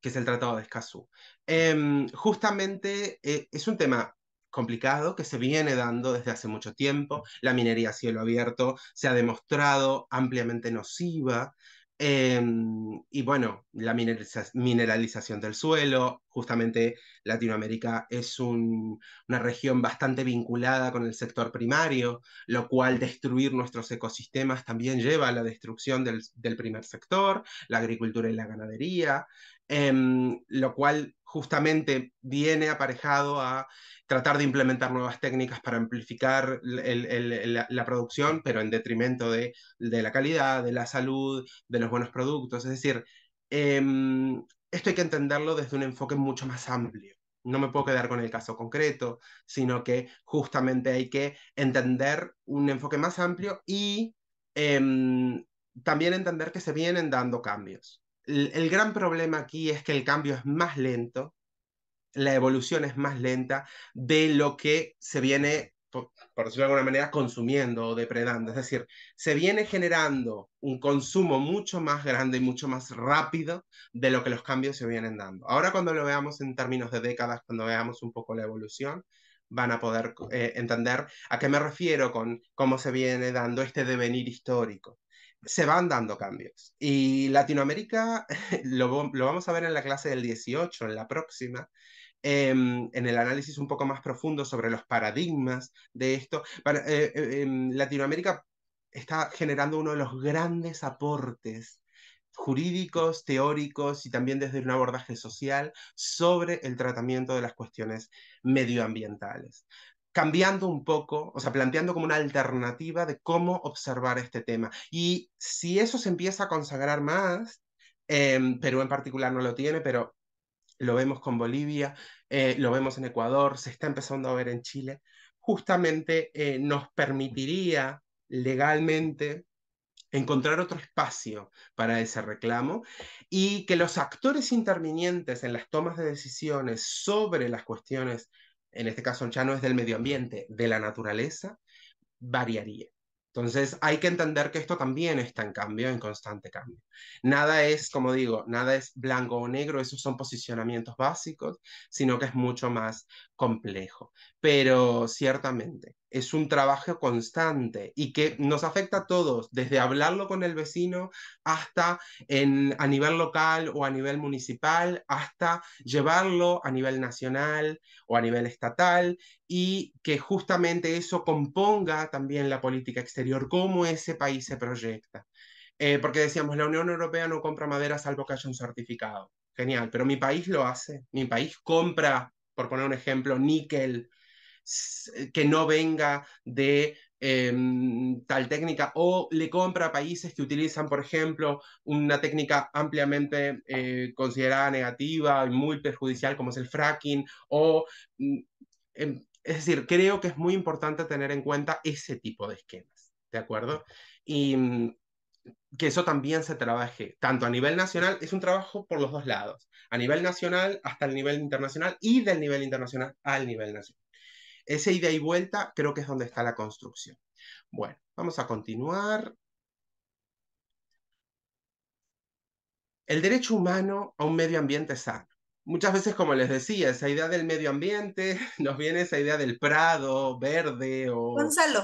que es el Tratado de Escazú. Em, justamente eh, es un tema complicado que se viene dando desde hace mucho tiempo. La minería a cielo abierto se ha demostrado ampliamente nociva. Em, y bueno, la mineralización del suelo, justamente Latinoamérica es una región bastante vinculada con el sector primario, lo cual destruir nuestros ecosistemas también lleva a la destrucción del primer sector, la agricultura y la ganadería. Em, lo cual justamente viene aparejado a tratar de implementar nuevas técnicas para amplificar la, producción, pero en detrimento de, la calidad, de la salud, de los buenos productos. Es decir, em, esto hay que entenderlo desde un enfoque mucho más amplio. No me puedo quedar con el caso concreto, sino que justamente hay que entender un enfoque más amplio y em, también entender que se vienen dando cambios el, gran problema aquí es que el cambio es más lento, la evolución es más lenta de lo que se viene, por, decirlo de alguna manera, consumiendo o depredando. Es decir, se viene generando un consumo mucho más grande y mucho más rápido de lo que los cambios se vienen dando. Ahora cuando lo veamos en términos de décadas, cuando veamos un poco la evolución, van a poder eh, entender a qué me refiero con cómo se viene dando este devenir histórico se van dando cambios. Y Latinoamérica, [laughs] lo, vamos a ver en la clase del 18, en la próxima, em, en el análisis un poco más profundo sobre los paradigmas de esto. Eh, eh, em, Latinoamérica está generando uno de los grandes aportes jurídicos, teóricos y también desde un abordaje social sobre el tratamiento de las cuestiones medioambientales cambiando un poco, o sea, planteando como una alternativa de cómo observar este tema. Y si eso se empieza a consagrar más, em, Perú en particular no lo tiene, pero lo vemos con Bolivia, eh, lo vemos en Ecuador, se está empezando a ver en Chile, justamente eh, nos permitiría legalmente encontrar otro espacio para ese reclamo y que los actores intervinientes en las tomas de decisiones sobre las cuestiones en este caso ya no es del medio ambiente, de la naturaleza, variaría. Entonces hay que entender que esto también está en cambio, en constante cambio. Nada es, como digo, nada es blanco o negro, esos son posicionamientos básicos, sino que es mucho más complejo. Pero ciertamente, es un trabajo constante y que nos afecta a todos, desde hablarlo con el vecino hasta en, a nivel local o a nivel municipal, hasta llevarlo a nivel nacional o a nivel estatal y que justamente eso componga también la política exterior, cómo ese país se proyecta. Eh, porque decíamos, la Unión Europea no compra madera salvo que haya un certificado. Genial, pero mi país lo hace, mi país compra, por poner un ejemplo, níquel eh, que no venga de em, tal técnica o le compra a países que utilizan, por ejemplo, una técnica ampliamente eh, considerada negativa y muy perjudicial como es el fracking o... Mm, em, es decir, creo que es muy importante tener en cuenta ese tipo de esquemas, ¿de acuerdo? Y mm, que eso también se trabaje, tanto a nivel nacional, es un trabajo por los dos lados, a nivel nacional hasta el nivel internacional y del nivel internacional al nivel nacional. Esa idea y vuelta creo que es donde está la construcción. Bueno, vamos a continuar. El derecho humano a un medio ambiente sano. Muchas veces, como les decía, esa idea del medio ambiente [laughs] nos viene esa idea del prado verde o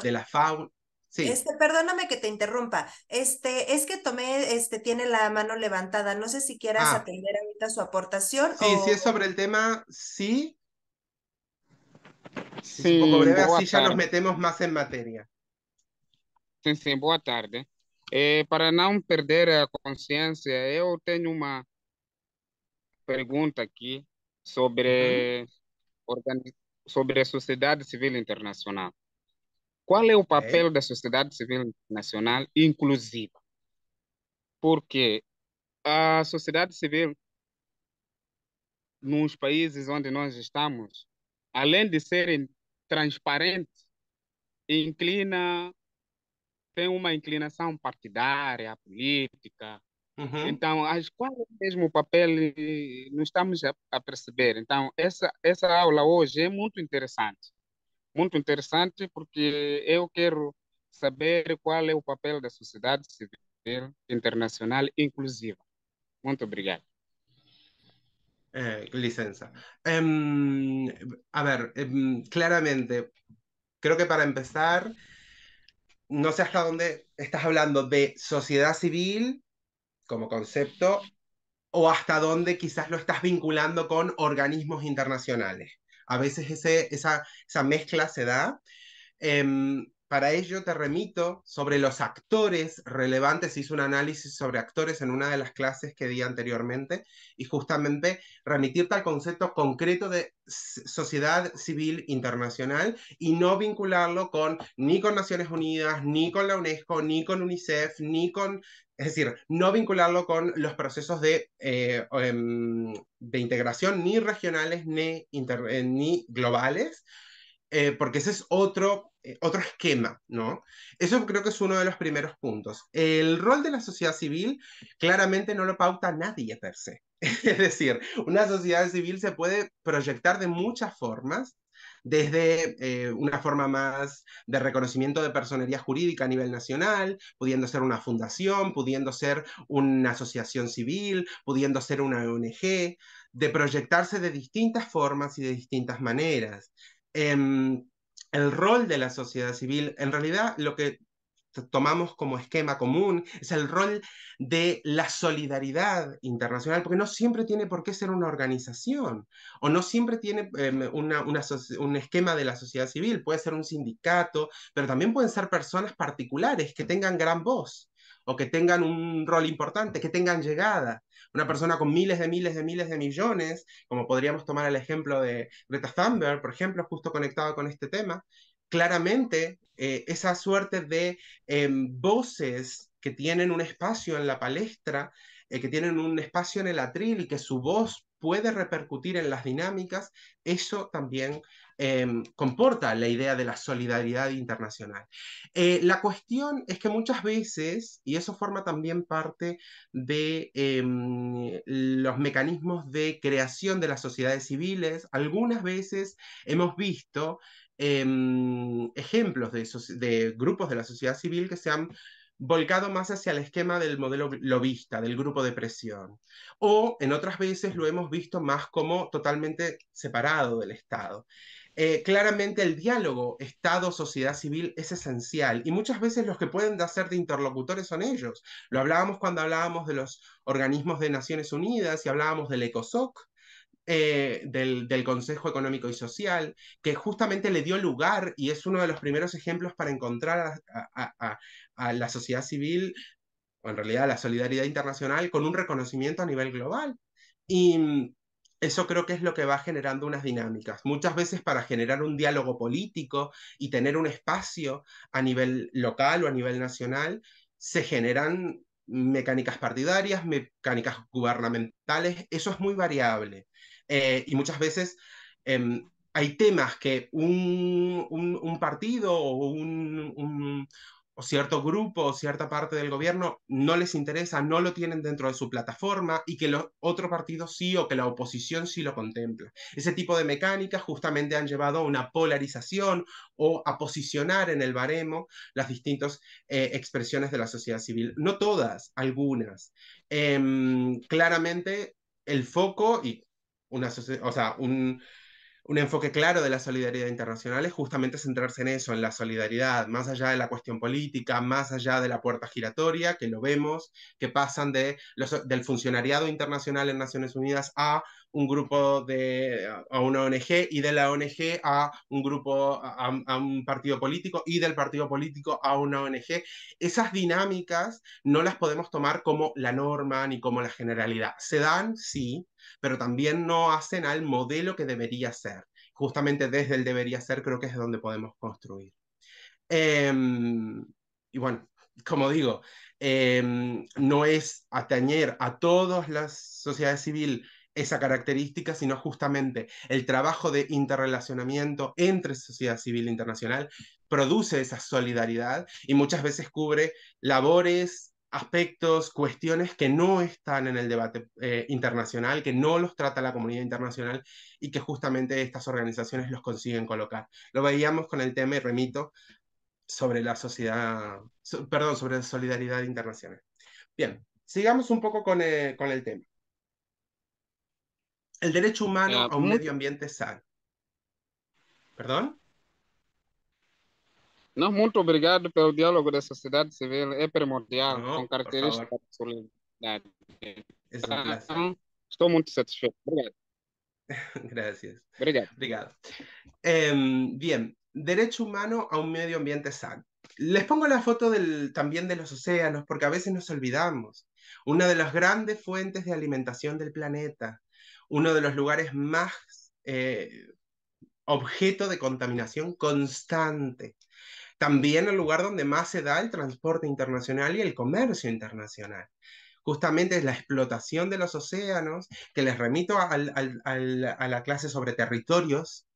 de la fauna. Este, perdóname que te interrumpa. Este, es que tomé, este, tiene la mano levantada. No sé si quieras ah. atender ahorita su aportación. Sí, sí si es sobre el tema, sí, Sim. Por breve, assim tarde. já nos metemos mais em matéria. Sim, sim, boa tarde. Eh, para não perder a consciência, eu tenho uma pergunta aqui sobre, sobre a sociedade civil internacional. Qual é o papel é. da sociedade civil internacional inclusiva? Porque a sociedade civil nos países onde nós estamos além de serem transparentes, inclina tem uma inclinação partidária, política. Uhum. Então, as, qual é mesmo papel não estamos a, a, perceber. Então, essa, essa aula hoje é muito interessante. Muito interessante porque eu quero saber qual é o papel da sociedade civil internacional inclusiva. Muito obrigado. Eh, licencia. Em, a ver, em, claramente, creo que para empezar, no sé hasta dónde estás hablando de sociedad civil como concepto o hasta dónde quizás lo estás vinculando con organismos internacionales. A veces esa, mezcla se da. Em, para ello te remito sobre los actores relevantes, hice un análisis sobre actores en una de las clases que di anteriormente, y justamente remitirte al concepto concreto de sociedad civil internacional y no vincularlo con ni con Naciones Unidas, ni con la UNESCO, ni con UNICEF, ni con... Es decir, no vincularlo con los procesos de, eh, em, de integración ni regionales ni eh, globales, eh, porque ese es otro, eh, otro esquema, ¿no? Eso creo que es uno de los primeros puntos. El rol de la sociedad civil claramente no lo pauta nadie per se. [laughs] es decir, una sociedad civil se puede proyectar de muchas formas, desde eh, una forma más de reconocimiento de personería jurídica a nivel nacional, pudiendo ser una fundación, pudiendo ser una asociación civil, pudiendo ser una ONG, de proyectarse de distintas formas y de distintas maneras. Em, el rol de la sociedad civil, en realidad lo que tomamos como esquema común, es el rol de la solidaridad internacional, porque no siempre tiene por qué ser una organización, o no siempre tiene em, un esquema de la sociedad civil, puede ser un sindicato, pero también pueden ser personas particulares que tengan gran voz, o que tengan un rol importante, que tengan llegada una persona con miles de miles de miles de millones, como podríamos tomar el ejemplo de Greta Thunberg, por ejemplo, justo conectado con este tema, claramente eh, esa suerte de em, voces que tienen un espacio en la palestra, eh, que tienen un espacio en el atril y que su voz puede repercutir en las dinámicas, eso también em, comporta la idea de la solidaridad internacional. Eh, la cuestión es que muchas veces, y eso forma también parte de em, los mecanismos de creación de las sociedades civiles, algunas veces hemos visto em, ejemplos de, de grupos de la sociedad civil que se han volcado más hacia el esquema del modelo lobista, del grupo de presión. O en otras veces lo hemos visto más como totalmente separado del Estado. Eh, claramente el diálogo Estado-sociedad civil es esencial y muchas veces los que pueden hacer de interlocutores son ellos. Lo hablábamos cuando hablábamos de los organismos de Naciones Unidas y hablábamos del ECOSOC, eh, del, Consejo Económico y Social, que justamente le dio lugar y es uno de los primeros ejemplos para encontrar a, a la sociedad civil, o en realidad a la solidaridad internacional, con un reconocimiento a nivel global. Y mm, eso creo que es lo que va generando unas dinámicas. Muchas veces para generar un diálogo político y tener un espacio a nivel local o a nivel nacional, se generan mecánicas partidarias, mecánicas gubernamentales, eso es muy variable. Eh, y muchas veces em, hay temas que un, un, partido o un, o cierto grupo o cierta parte del gobierno no les interesa, no lo tienen dentro de su plataforma y que los otros partidos sí o que la oposición sí lo contempla. Ese tipo de mecánicas justamente han llevado a una polarización o a posicionar en el baremo las distintas eh, expresiones de la sociedad civil. No todas, algunas. Em, claramente el foco, y o sea, un, un enfoque claro de la solidaridad internacional es justamente centrarse en eso, en la solidaridad, más allá de la cuestión política, más allá de la puerta giratoria, que lo vemos, que pasan de los, del funcionariado internacional en Naciones Unidas a un grupo de, a una ONG y de la ONG a un grupo, a, un partido político y del partido político a una ONG. Esas dinámicas no las podemos tomar como la norma ni como la generalidad. Se dan, sí, pero también no hacen al modelo que debería ser. Justamente desde el debería ser creo que es donde podemos construir. Em, y bueno, como digo, em, no es atañer a todas las sociedades civiles esa característica, sino justamente el trabajo de interrelacionamiento entre sociedad civil e internacional produce esa solidaridad y muchas veces cubre labores, aspectos, cuestiones que no están en el debate eh, internacional, que no los trata la comunidad internacional y que justamente estas organizaciones los consiguen colocar. Lo veíamos con el tema, y remito, sobre la sociedad, perdón, sobre la solidaridad internacional. Bien, sigamos un poco con eh, el tema el derecho humano ah, a un medio ambiente sano. No, muchas mucho, obrigado el diálogo de sociedad civil, Es primordial, Con características da ah, Estoy muy satisfecho. [laughs] Gracias. Gracias. Em, bien, derecho humano a un medio ambiente sano. Les pongo la foto también de los océanos, porque a veces nos olvidamos. Una de las grandes fuentes de alimentación del planeta, uno de los lugares más eh, objeto de contaminación constante. También el lugar donde más se da el transporte internacional y el comercio internacional. Justamente es la explotación de los océanos, que les remito a la clase sobre territorios,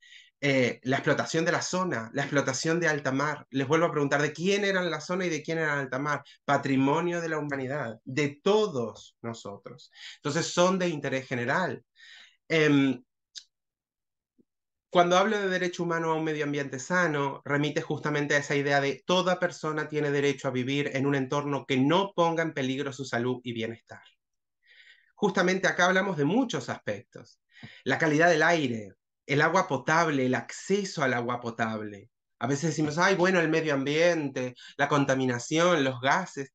eh, la explotación de la zona, la explotación de alta mar. Les vuelvo a preguntar de quién era la zona y de quién era alta mar. Patrimonio de la humanidad, de todos nosotros. Entonces son de interés general. Em, cuando hablo de derecho humano a un medio ambiente sano, remite justamente a esa idea de toda persona tiene derecho a vivir en un entorno que no ponga en peligro su salud y bienestar. Justamente acá hablamos de muchos aspectos. La calidad del aire, el agua potable, el acceso al agua potable. A veces decimos, ay, bueno, el medio ambiente, la contaminación, los gases,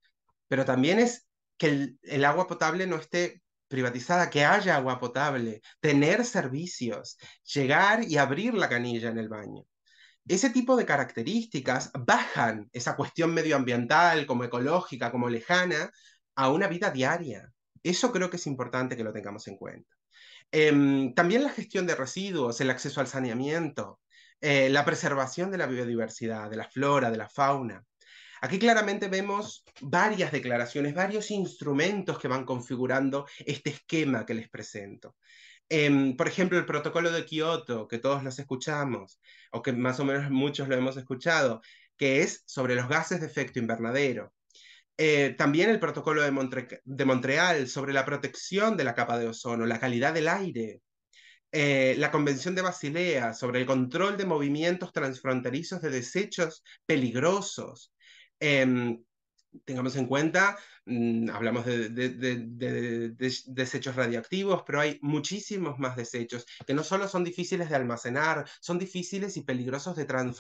pero también es que el, el agua potable no esté privatizada, que haya agua potable, tener servicios, llegar y abrir la canilla en el baño. Ese tipo de características bajan esa cuestión medioambiental, como ecológica, como lejana, a una vida diaria. Eso creo que es importante que lo tengamos en cuenta. Em, también la gestión de residuos, el acceso al saneamiento, eh, la preservación de la biodiversidad, de la flora, de la fauna. Aquí claramente vemos varias declaraciones, varios instrumentos que van configurando este esquema que les presento. Em, por ejemplo, el protocolo de Kioto, que todos los escuchamos, o que más o menos muchos lo hemos escuchado, que es sobre los gases de efecto invernadero. Eh, también el protocolo de, Montreal sobre la protección de la capa de ozono, la calidad del aire, eh, la Convención de Basilea sobre el control de movimientos transfronterizos de desechos peligrosos. Em, tengamos en cuenta, mm, hablamos de, desechos radioactivos, pero hay muchísimos más desechos que no solo son difíciles de almacenar, son difíciles y peligrosos de, trans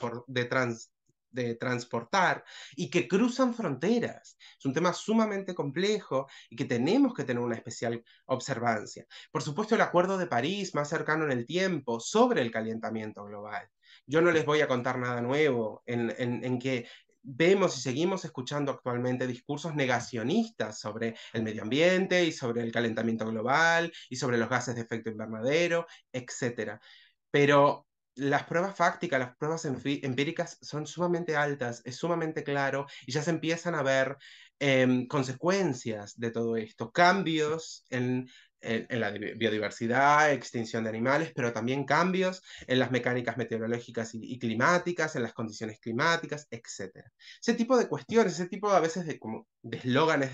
de transportar y que cruzan fronteras. Es un tema sumamente complejo y que tenemos que tener una especial observancia. Por supuesto, el Acuerdo de París, más cercano en el tiempo, sobre el calentamiento global. Yo no les voy a contar nada nuevo en, que vemos y seguimos escuchando actualmente discursos negacionistas sobre el medio ambiente y sobre el calentamiento global y sobre los gases de efecto invernadero, etcétera. Pero las pruebas fácticas, las pruebas empíricas son sumamente altas, es sumamente claro y ya se empiezan a ver em, consecuencias de todo esto, cambios en, la biodiversidad, extinción de animales, pero también cambios en las mecánicas meteorológicas y, climáticas, en las condiciones climáticas, etc. Ese tipo de cuestiones, ese tipo a veces de, como, de eslóganes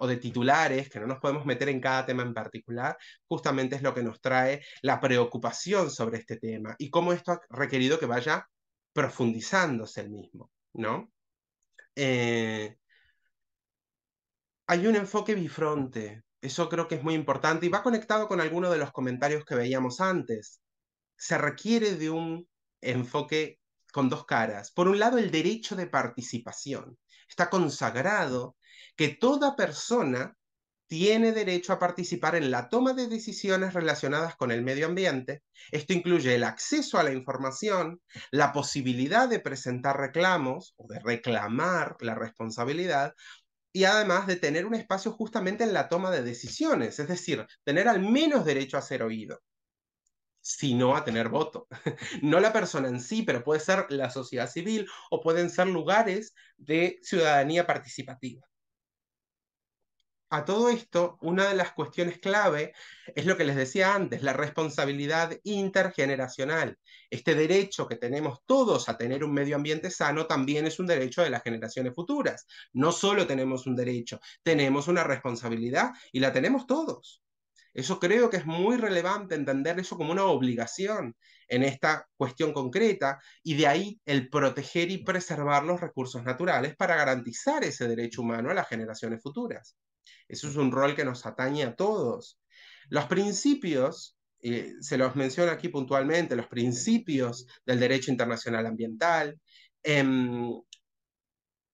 o de titulares, que no nos podemos meter en cada tema en particular, justamente es lo que nos trae la preocupación sobre este tema y cómo esto ha requerido que vaya profundizándose el mismo, ¿no? Eh, hay un enfoque bifronte, eso creo que es muy importante y va conectado con alguno de los comentarios que veíamos antes. Se requiere de un enfoque con dos caras. Por un lado, el derecho de participación. Está consagrado que toda persona tiene derecho a participar en la toma de decisiones relacionadas con el medio ambiente. Esto incluye el acceso a la información, la posibilidad de presentar reclamos o de reclamar la responsabilidad y además de tener un espacio justamente en la toma de decisiones, es decir, tener al menos derecho a ser oído sino a tener voto. [laughs] No la persona en sí, pero puede ser la sociedad civil o pueden ser lugares de ciudadanía participativa a todo esto, una de las cuestiones clave es lo que les decía antes, la responsabilidad intergeneracional. Este derecho que tenemos todos a tener un medio ambiente sano también es un derecho de las generaciones futuras. No solo tenemos un derecho, tenemos una responsabilidad y la tenemos todos. Eso creo que es muy relevante entender eso como una obligación en esta cuestión concreta y de ahí el proteger y preservar los recursos naturales para garantizar ese derecho humano a las generaciones futuras. Eso es un rol que nos atañe a todos. Los principios, eh, se los menciono aquí puntualmente, los principios del derecho internacional ambiental, em,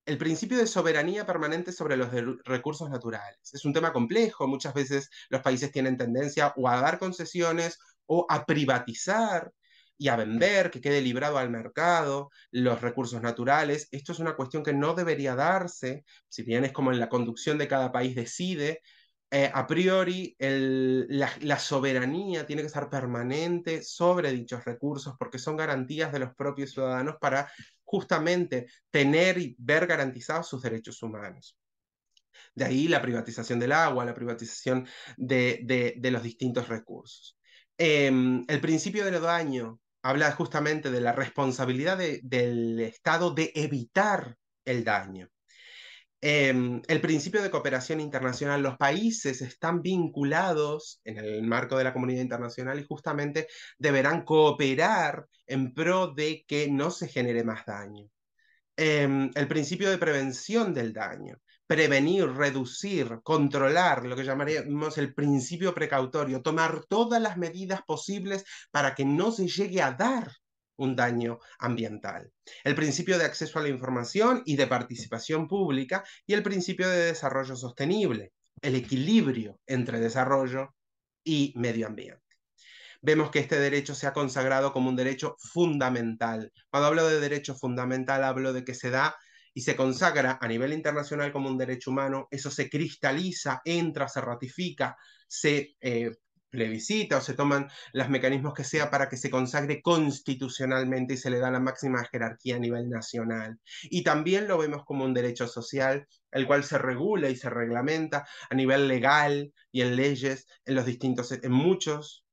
el principio de soberanía permanente sobre los recursos naturales. Es un tema complejo, muchas veces los países tienen tendencia o a dar concesiones o a privatizar y a vender, que quede librado al mercado, los recursos naturales. Esto es una cuestión que no debería darse, si bien es como en la conducción de cada país decide, eh, a priori la, soberanía tiene que ser permanente sobre dichos recursos porque son garantías de los propios ciudadanos para justamente tener y ver garantizados sus derechos humanos. De ahí la privatización del agua, la privatización de, los distintos recursos. Em, el principio del daño habla justamente de la responsabilidad del Estado de evitar el daño. Em, el principio de cooperación internacional, los países están vinculados en el marco de la comunidad internacional y justamente deberán cooperar en pro de que no se genere más daño. Em, el principio de prevención del daño prevenir, reducir, controlar, lo que llamaríamos el principio precautorio, tomar todas las medidas posibles para que no se llegue a dar un daño ambiental. El principio de acceso a la información y de participación pública y el principio de desarrollo sostenible, el equilibrio entre desarrollo y medio ambiente. Vemos que este derecho se ha consagrado como un derecho fundamental. Cuando hablo de derecho fundamental, hablo de que se da y se consagra a nivel internacional como un derecho humano, eso se cristaliza, entra, se ratifica, se eh, plebiscita o se toman los mecanismos que sea para que se consagre constitucionalmente y se le da la máxima jerarquía a nivel nacional. Y también lo vemos como un derecho social, el cual se regula y se reglamenta a nivel legal y en leyes en los distintos, en muchos,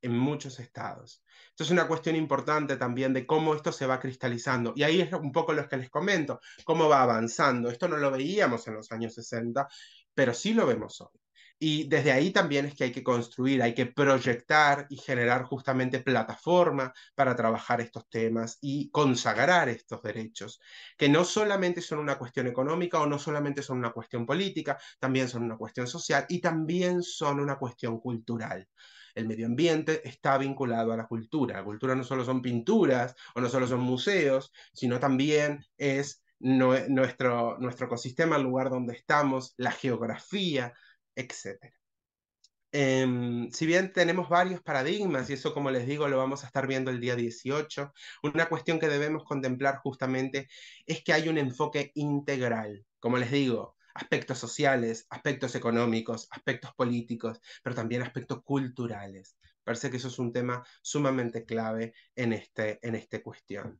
en muchos estados. Entonces es una cuestión importante también de cómo esto se va cristalizando. Y ahí es un poco lo que les comento, cómo va avanzando. Esto no lo veíamos en los años 60, pero sí lo vemos hoy. Y desde ahí también es que hay que construir, hay que proyectar y generar justamente plataforma para trabajar estos temas y consagrar estos derechos, que no solamente son una cuestión económica o no solamente son una cuestión política, también son una cuestión social y también son una cuestión cultural el medio ambiente está vinculado a la cultura. La cultura no solo son pinturas o no solo son museos, sino también es nuestro, nuestro ecosistema, el lugar donde estamos, la geografía, etcétera. Em, si bien tenemos varios paradigmas, y eso como les digo lo vamos a estar viendo el día 18, una cuestión que debemos contemplar justamente es que hay un enfoque integral. Como les digo, aspectos sociales, aspectos económicos, aspectos políticos, pero también aspectos culturales. Parece que eso es un tema sumamente clave en, este, en esta cuestión.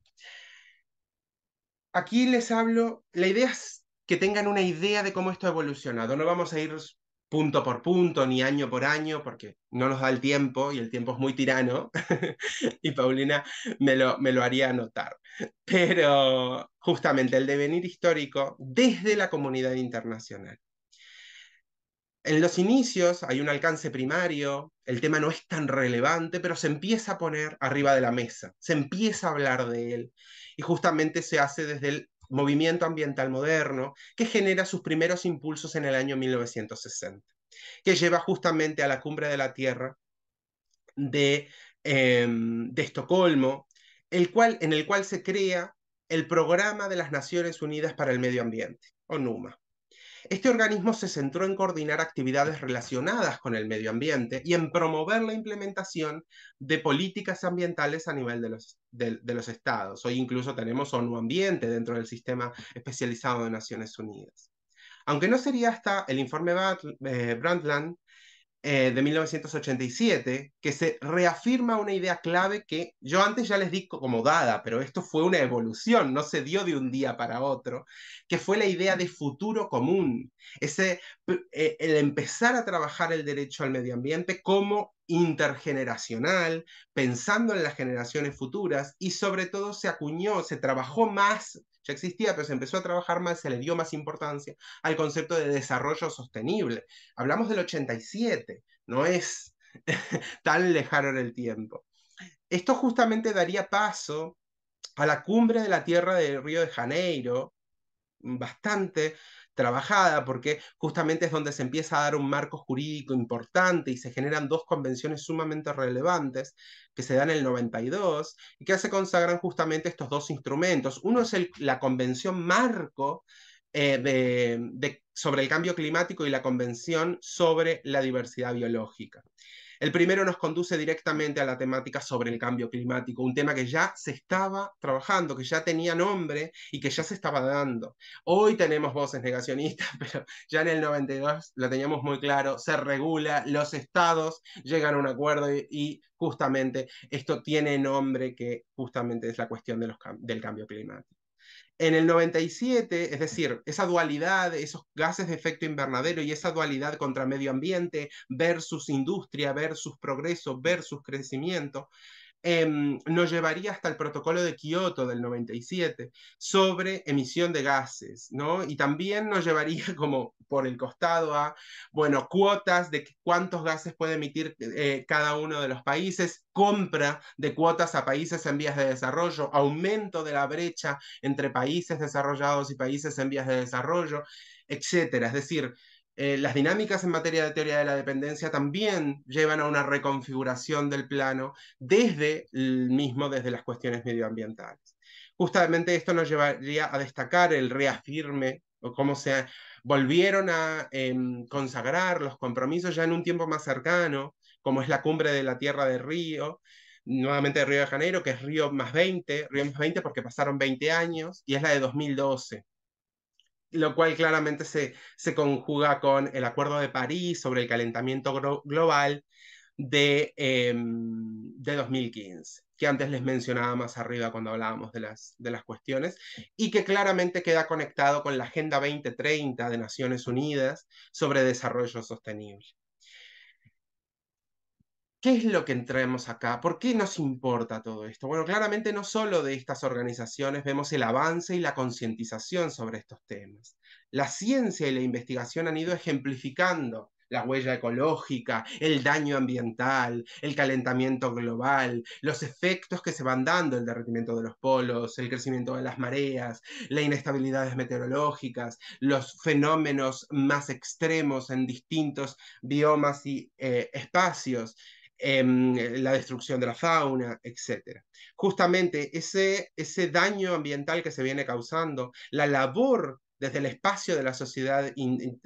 Aquí les hablo, la idea es que tengan una idea de cómo esto ha evolucionado. No vamos a ir punto por punto ni año por año porque no nos da el tiempo y el tiempo es muy tirano [laughs] y Paulina me lo, haría anotar. Pero justamente el devenir histórico desde la comunidad internacional. En los inicios hay un alcance primario, el tema no es tan relevante, pero se empieza a poner arriba de la mesa, se empieza a hablar de él y justamente se hace desde el movimiento ambiental moderno, que genera sus primeros impulsos en el año 1960, que lleva justamente a la cumbre de la Tierra em, de, Estocolmo, el cual, en el cual se crea el Programa de las Naciones Unidas para el Medio Ambiente, o NUMA. Este organismo se centró en coordinar actividades relacionadas con el medio ambiente y en promover la implementación de políticas ambientales a nivel de los, estados. Hoy incluso tenemos ONU Ambiente dentro del sistema especializado de Naciones Unidas. Aunque no sería hasta el informe eh, Brandtland, eh, de 1987 que se reafirma una idea clave que yo antes ya les di como dada, pero esto fue una evolución, no se dio de un día para otro, que fue la idea de futuro común, ese, eh, el empezar a trabajar el derecho al medio ambiente como intergeneracional, pensando en las generaciones futuras y sobre todo se acuñó, se trabajó más ya existía, pero se empezó a trabajar más, se le dio más importancia al concepto de desarrollo sostenible. Hablamos del 87, no es [laughs] tan lejano en el tiempo. Esto justamente daría paso a la cumbre de la Tierra del Río de Janeiro, bastante trabajada, porque justamente es donde se empieza a dar un marco jurídico importante y se generan dos convenciones sumamente relevantes que se dan en el 92 y que se consagran justamente estos dos instrumentos. Uno es la convención marco eh, sobre el cambio climático y la convención sobre la diversidad biológica. El primero nos conduce directamente a la temática sobre el cambio climático, un tema que ya se estaba trabajando, que ya tenía nombre y que ya se estaba dando. Hoy tenemos voces negacionistas, [laughs] pero ya en el 92 lo teníamos muy claro, se regula, los estados llegan a un acuerdo y, justamente esto tiene nombre que justamente es la cuestión del cambio climático. En el 97, es decir, esa dualidad, esos gases de efecto invernadero y esa dualidad contra medio ambiente versus industria, versus progreso, versus crecimiento, Em, nos llevaría hasta el protocolo de Kioto del 97 sobre emisión de gases, ¿no? Y también nos llevaría [laughs] como por el costado a, bueno, cuotas de cuántos gases puede emitir eh, cada uno de los países, compra de cuotas a países en vías de desarrollo, aumento de la brecha entre países desarrollados y países en vías de desarrollo, etcétera. Es decir, eh, las dinámicas en materia de teoría de la dependencia también llevan a una reconfiguración del plano desde el mismo, desde las cuestiones medioambientales. Justamente esto nos llevaría a destacar el reafirme o cómo se volvieron a em, consagrar los compromisos ya en un tiempo más cercano, como es la cumbre de la Tierra de Río, nuevamente de Río de Janeiro, que es Río más 20, Río más 20 porque pasaron 20 años, y es la de 2012 lo cual claramente se, conjuga con el Acuerdo de París sobre el calentamiento global de, 2015, em, que antes les mencionaba más arriba cuando hablábamos de las, de las cuestiones, y que claramente queda conectado con la Agenda 2030 de Naciones Unidas sobre desarrollo sostenible. ¿Qué es lo que entremos acá? ¿Por qué nos importa todo esto? Bueno, claramente no solo de estas organizaciones vemos el avance y la concientización sobre estos temas. La ciencia y la investigación han ido ejemplificando la huella ecológica, el daño ambiental, el calentamiento global, los efectos que se van dando, el derretimiento de los polos, el crecimiento de las mareas, las inestabilidades meteorológicas, los fenómenos más extremos en distintos biomas y eh, espacios. Em, eh, la destrucción de la fauna, etc. Justamente ese, ese daño ambiental que se viene causando, la labor desde el espacio de la sociedad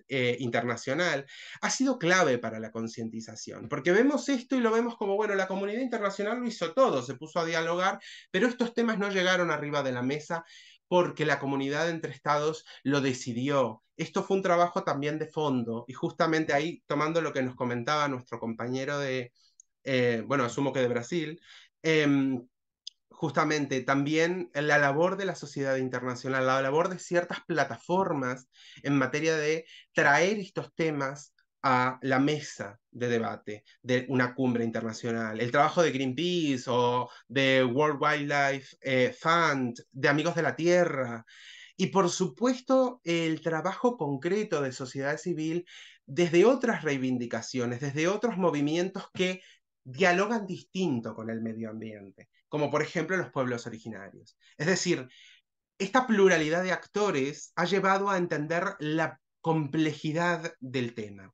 eh, internacional, ha sido clave para la concientización, porque vemos esto y lo vemos como, bueno, la comunidad internacional lo hizo todo, se puso a dialogar, pero estos temas no llegaron arriba de la mesa porque la comunidad entre estados lo decidió. Esto fue un trabajo también de fondo y justamente ahí, tomando lo que nos comentaba nuestro compañero de, eh, bueno, asumo que de Brasil, em, justamente también la labor de la sociedad internacional, la labor de ciertas plataformas en materia de traer estos temas a la mesa de debate de una cumbre internacional. El trabajo de Greenpeace o de World Wildlife eh, Fund, de Amigos de la Tierra. Y por supuesto, el trabajo concreto de sociedad civil desde otras reivindicaciones, desde otros movimientos que dialogan distinto con el medio ambiente, como por ejemplo los pueblos originarios. Es decir, esta pluralidad de actores ha llevado a entender la complejidad del tema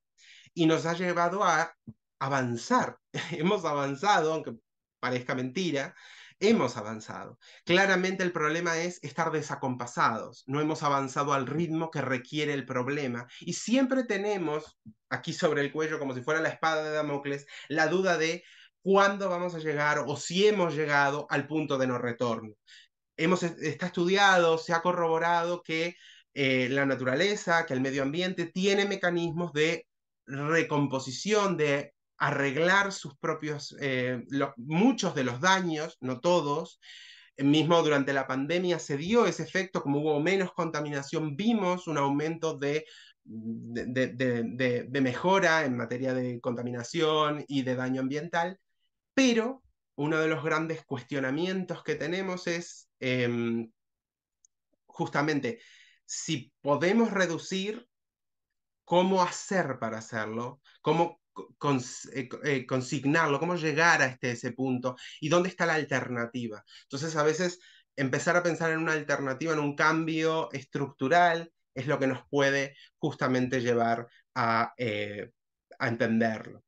y nos ha llevado a avanzar. [laughs] Hemos avanzado, aunque parezca mentira, hemos avanzado. Claramente el problema es estar desacompasados, no hemos avanzado al ritmo que requiere el problema y siempre tenemos aquí sobre el cuello, como si fuera la espada de Damocles, la duda de cuándo vamos a llegar o si hemos llegado al punto de no retorno. Hemos, eh, está estudiado, se ha corroborado que eh, la naturaleza, que el medio ambiente tiene mecanismos de recomposición, de arreglar sus propios, eh, muchos de los daños, no todos. Mismo durante la pandemia se dio ese efecto, como hubo menos contaminación, vimos un aumento de de, mejora en materia de contaminación y de daño ambiental, pero uno de los grandes cuestionamientos que tenemos es em, justamente si podemos reducir, ¿cómo hacer para hacerlo? ¿Cómo, eh, eh, consignarlo, cómo llegar a este, ese punto y dónde está la alternativa. Entonces, a veces empezar a pensar en una alternativa, en un cambio estructural, es lo que nos puede justamente llevar a, eh, a entenderlo.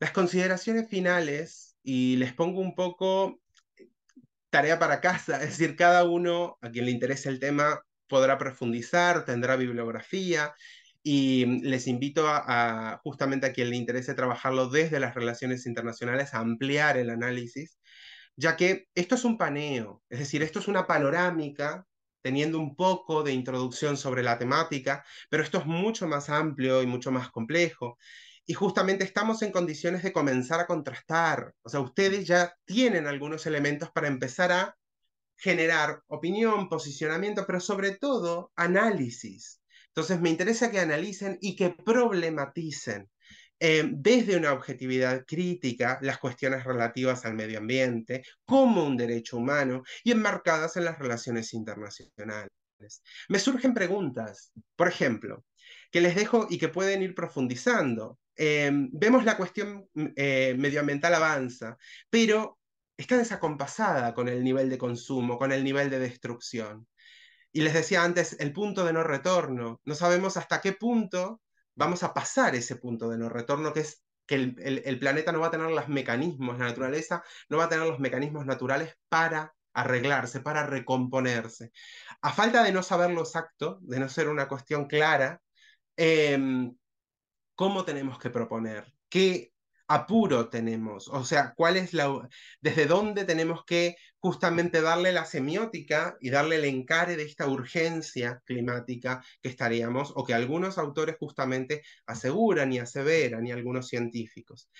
Las consideraciones finales, y les pongo un poco tarea para casa, es decir, cada uno, a quien le interese el tema, podrá profundizar, tendrá bibliografía, y mm, les invito a, justamente a quien le interese trabajarlo desde las relaciones internacionales a ampliar el análisis, ya que esto es un paneo, es decir, esto es una panorámica teniendo un poco de introducción sobre la temática, pero esto es mucho más amplio y mucho más complejo. Y justamente estamos en condiciones de comenzar a contrastar. O sea, ustedes ya tienen algunos elementos para empezar a generar opinión, posicionamiento, pero sobre todo análisis entonces, me interesa que analicen y que problematicen eh, desde una objetividad crítica las cuestiones relativas al medio ambiente como un derecho humano y enmarcadas en las relaciones internacionales. Me surgen preguntas, por ejemplo, que les dejo y que pueden ir profundizando. Eh, vemos la cuestión mm, eh, medioambiental avanza, pero está desacompasada con el nivel de consumo, con el nivel de destrucción. Y les decía antes, el punto de no retorno. No sabemos hasta qué punto vamos a pasar ese punto de no retorno, que es que el, planeta no va a tener los mecanismos, la naturaleza no va a tener los mecanismos naturales para arreglarse, para recomponerse. A falta de no saberlo exacto, de no ser una cuestión clara, em, ¿cómo tenemos que proponer? ¿Qué, apuro tenemos, o sea, cuál es la, desde dónde tenemos que justamente darle la semiótica y darle el encare de esta urgencia climática que estaríamos, o que algunos autores justamente aseguran y aseveran, y algunos científicos.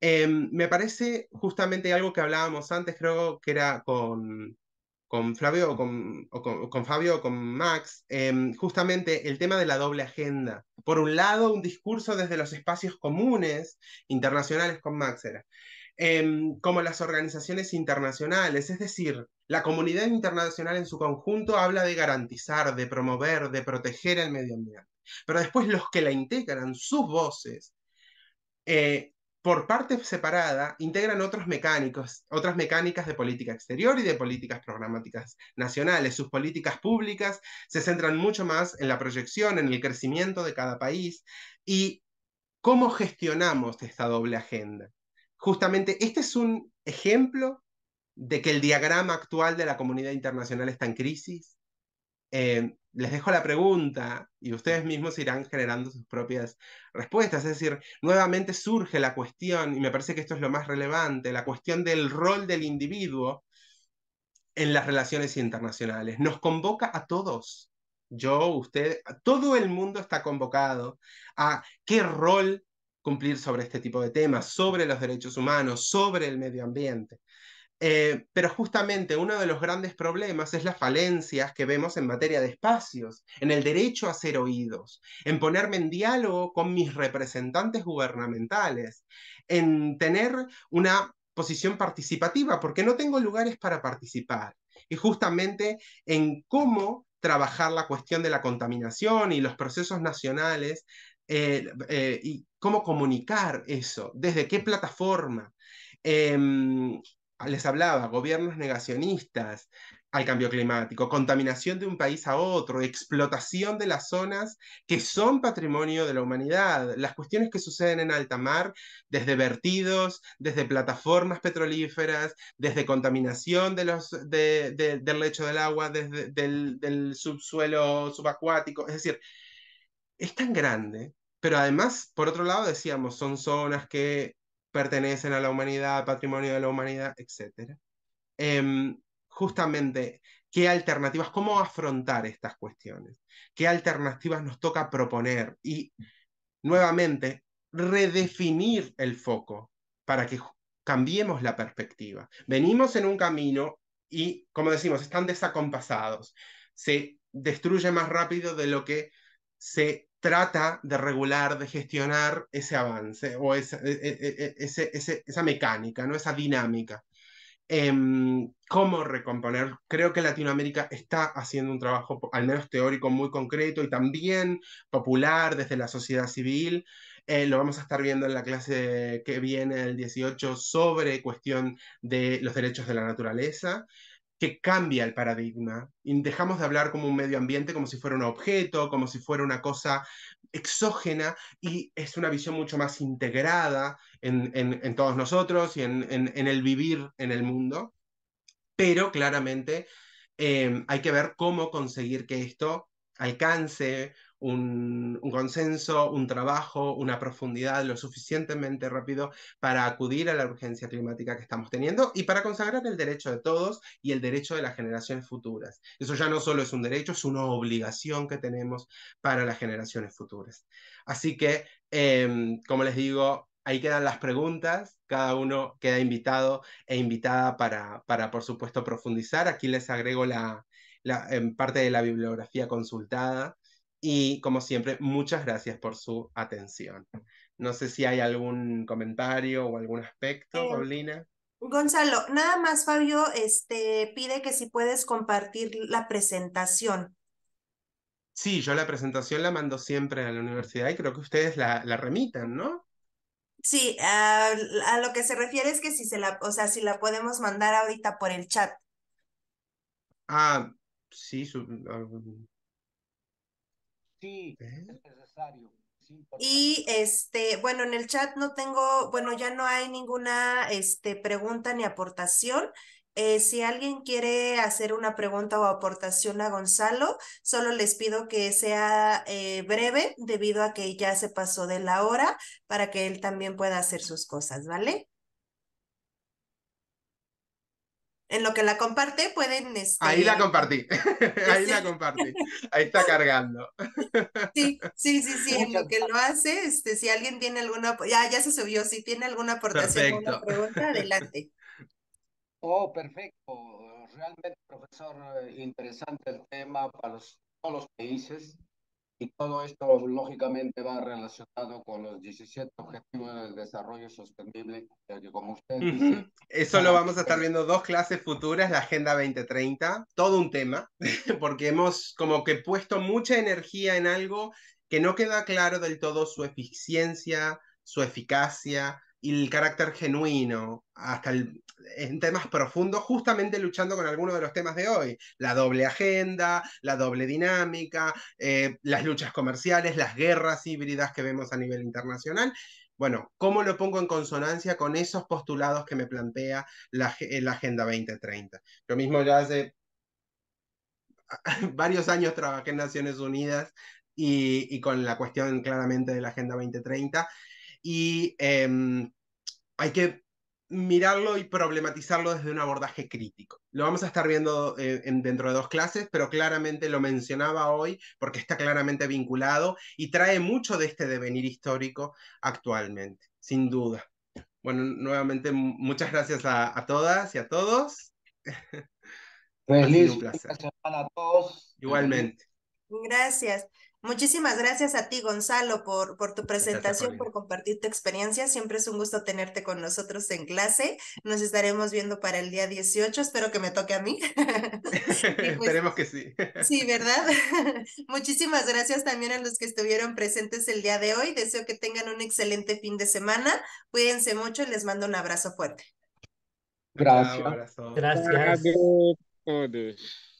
Em, me parece justamente algo que hablábamos antes, creo que era con, con Flavio con, Fabio o con Max, em, justamente el tema de la doble agenda. Por un lado, un discurso desde los espacios comunes internacionales con Max em, como las organizaciones internacionales, es decir, la comunidad internacional en su conjunto habla de garantizar, de promover, de proteger el medio ambiente. Pero después los que la integran, sus voces, eh, por parte separada, integran otros mecánicos, otras mecánicas de política exterior y de políticas programáticas nacionales. Sus políticas públicas se centran mucho más en la proyección, en el crecimiento de cada país y cómo gestionamos esta doble agenda. Justamente este es un ejemplo de que el diagrama actual de la comunidad internacional está en crisis, eh, les dejo la pregunta y ustedes mismos irán generando sus propias respuestas. Es decir, nuevamente surge la cuestión, y me parece que esto es lo más relevante, la cuestión del rol del individuo en las relaciones internacionales. Nos convoca a todos, yo, usted, todo el mundo está convocado a qué rol cumplir sobre este tipo de temas, sobre los derechos humanos, sobre el medio ambiente. Eh, pero justamente uno de los grandes problemas es las falencias que vemos en materia de espacios, en el derecho a ser oídos, en ponerme en diálogo con mis representantes gubernamentales, en tener una posición participativa, porque no tengo lugares para participar. Y justamente en cómo trabajar la cuestión de la contaminación y los procesos nacionales eh, eh, y cómo comunicar eso, desde qué plataforma. Em, les hablaba, gobiernos negacionistas al cambio climático, contaminación de un país a otro, explotación de las zonas que son patrimonio de la humanidad, las cuestiones que suceden en alta mar, desde vertidos, desde plataformas petrolíferas, desde contaminación del lecho del agua, desde el subsuelo subacuático, es decir, es tan grande, pero además, por otro lado, decíamos, son zonas que pertenecen a la humanidad, patrimonio de la humanidad, etc. Em, justamente, ¿qué alternativas, cómo afrontar estas cuestiones? ¿Qué alternativas nos toca proponer? Y nuevamente, redefinir el foco para que cambiemos la perspectiva. Venimos en un camino y, como decimos, están desacompasados. Se destruye más rápido de lo que se trata de regular, de gestionar ese avance o esa, e, e, e, mecánica, ¿no? esa dinámica. Em, ¿Cómo recomponer? Creo que Latinoamérica está haciendo un trabajo, al menos teórico, muy concreto y también popular desde la sociedad civil. Eh, lo vamos a estar viendo en la clase que viene, el 18, sobre cuestión de los derechos de la naturaleza que cambia el paradigma. dejamos de hablar como un medio ambiente, como si fuera un objeto, como si fuera una cosa exógena, y es una visión mucho más integrada en, todos nosotros y en, el vivir en el mundo. Pero claramente eh, hay que ver cómo conseguir que esto alcance un, consenso, un trabajo, una profundidad lo suficientemente rápido para acudir a la urgencia climática que estamos teniendo y para consagrar el derecho de todos y el derecho de las generaciones futuras. Eso ya no solo es un derecho, es una obligación que tenemos para las generaciones futuras. Así que, em, como les digo, ahí quedan las preguntas, cada uno queda invitado e invitada para, por supuesto, profundizar. Aquí les agrego la, la en parte de la bibliografía consultada y como siempre, muchas gracias por su atención. No sé si hay algún comentario o algún aspecto, eh, Paulina. Gonzalo, nada más Fabio este, pide que si puedes compartir la presentación. Sí, yo la presentación la mando siempre a la universidad y creo que ustedes la, remitan, ¿no? Sí, a, a lo que se refiere es que si se la, o sea, si la podemos mandar ahorita por el chat. Ah, sí, su, Sí, es necesario. y este, bueno, en el chat no tengo, bueno, ya no hay ninguna este, pregunta ni aportación. Eh, si alguien quiere hacer una pregunta o aportación a Gonzalo, solo les pido que sea eh, breve debido a que ya se pasó de la hora para que él también pueda hacer sus cosas, ¿vale? en lo que la comparte pueden... Ahí la este, compartí, [laughs] ahí la compartí, ahí está cargando. [laughs] Sí, sí, sí, sí, en lo que lo hace, este, si alguien tiene alguna, ya, ya se subió, si tiene alguna aportación o pregunta, adelante. [laughs] Oh, perfecto, realmente profesor, eh, interesante el tema para todos los países. Y todo esto lógicamente va relacionado con los 17 objetivos del desarrollo sostenible, que como usted Eso lo vamos a estar viendo dos clases futuras, la Agenda 2030, todo un tema, [laughs] porque hemos como que puesto mucha energía en algo que no queda claro del todo su eficiencia, su eficacia, y el carácter genuino, hasta en temas profundos, justamente luchando con algunos de los temas de hoy, la doble agenda, la doble dinámica, eh, las luchas comerciales, las guerras híbridas que vemos a nivel internacional. Bueno, ¿cómo lo pongo en consonancia con esos postulados que me plantea la, Agenda 2030? Lo mismo ya hace [laughs] varios años trabajé en Naciones Unidas y, y con la cuestión claramente de la Agenda 2030 y em, hay que mirarlo y problematizarlo desde un abordaje crítico. Lo vamos a estar viendo eh, dentro de dos clases, pero claramente lo mencionaba hoy porque está claramente vinculado y trae mucho de este devenir histórico actualmente, sin duda. Bueno, nuevamente muchas gracias a, todas y a todos. Feliz, [laughs] pues, placer. a todos. Igualmente. Gracias. Muchísimas gracias a ti, Gonzalo, por, tu presentación, por compartir tu experiencia. Siempre es un gusto tenerte con nosotros en clase. Nos estaremos viendo para el día 18. Espero que me toque a mí. [laughs] [laughs] Pues Esperemos que sí. sí, [laughs] ¿verdad? Muchísimas gracias también a los que estuvieron presentes el día de hoy. Deseo que tengan un excelente fin de semana. Cuídense mucho y les mando un abrazo fuerte. Gracias. gracias.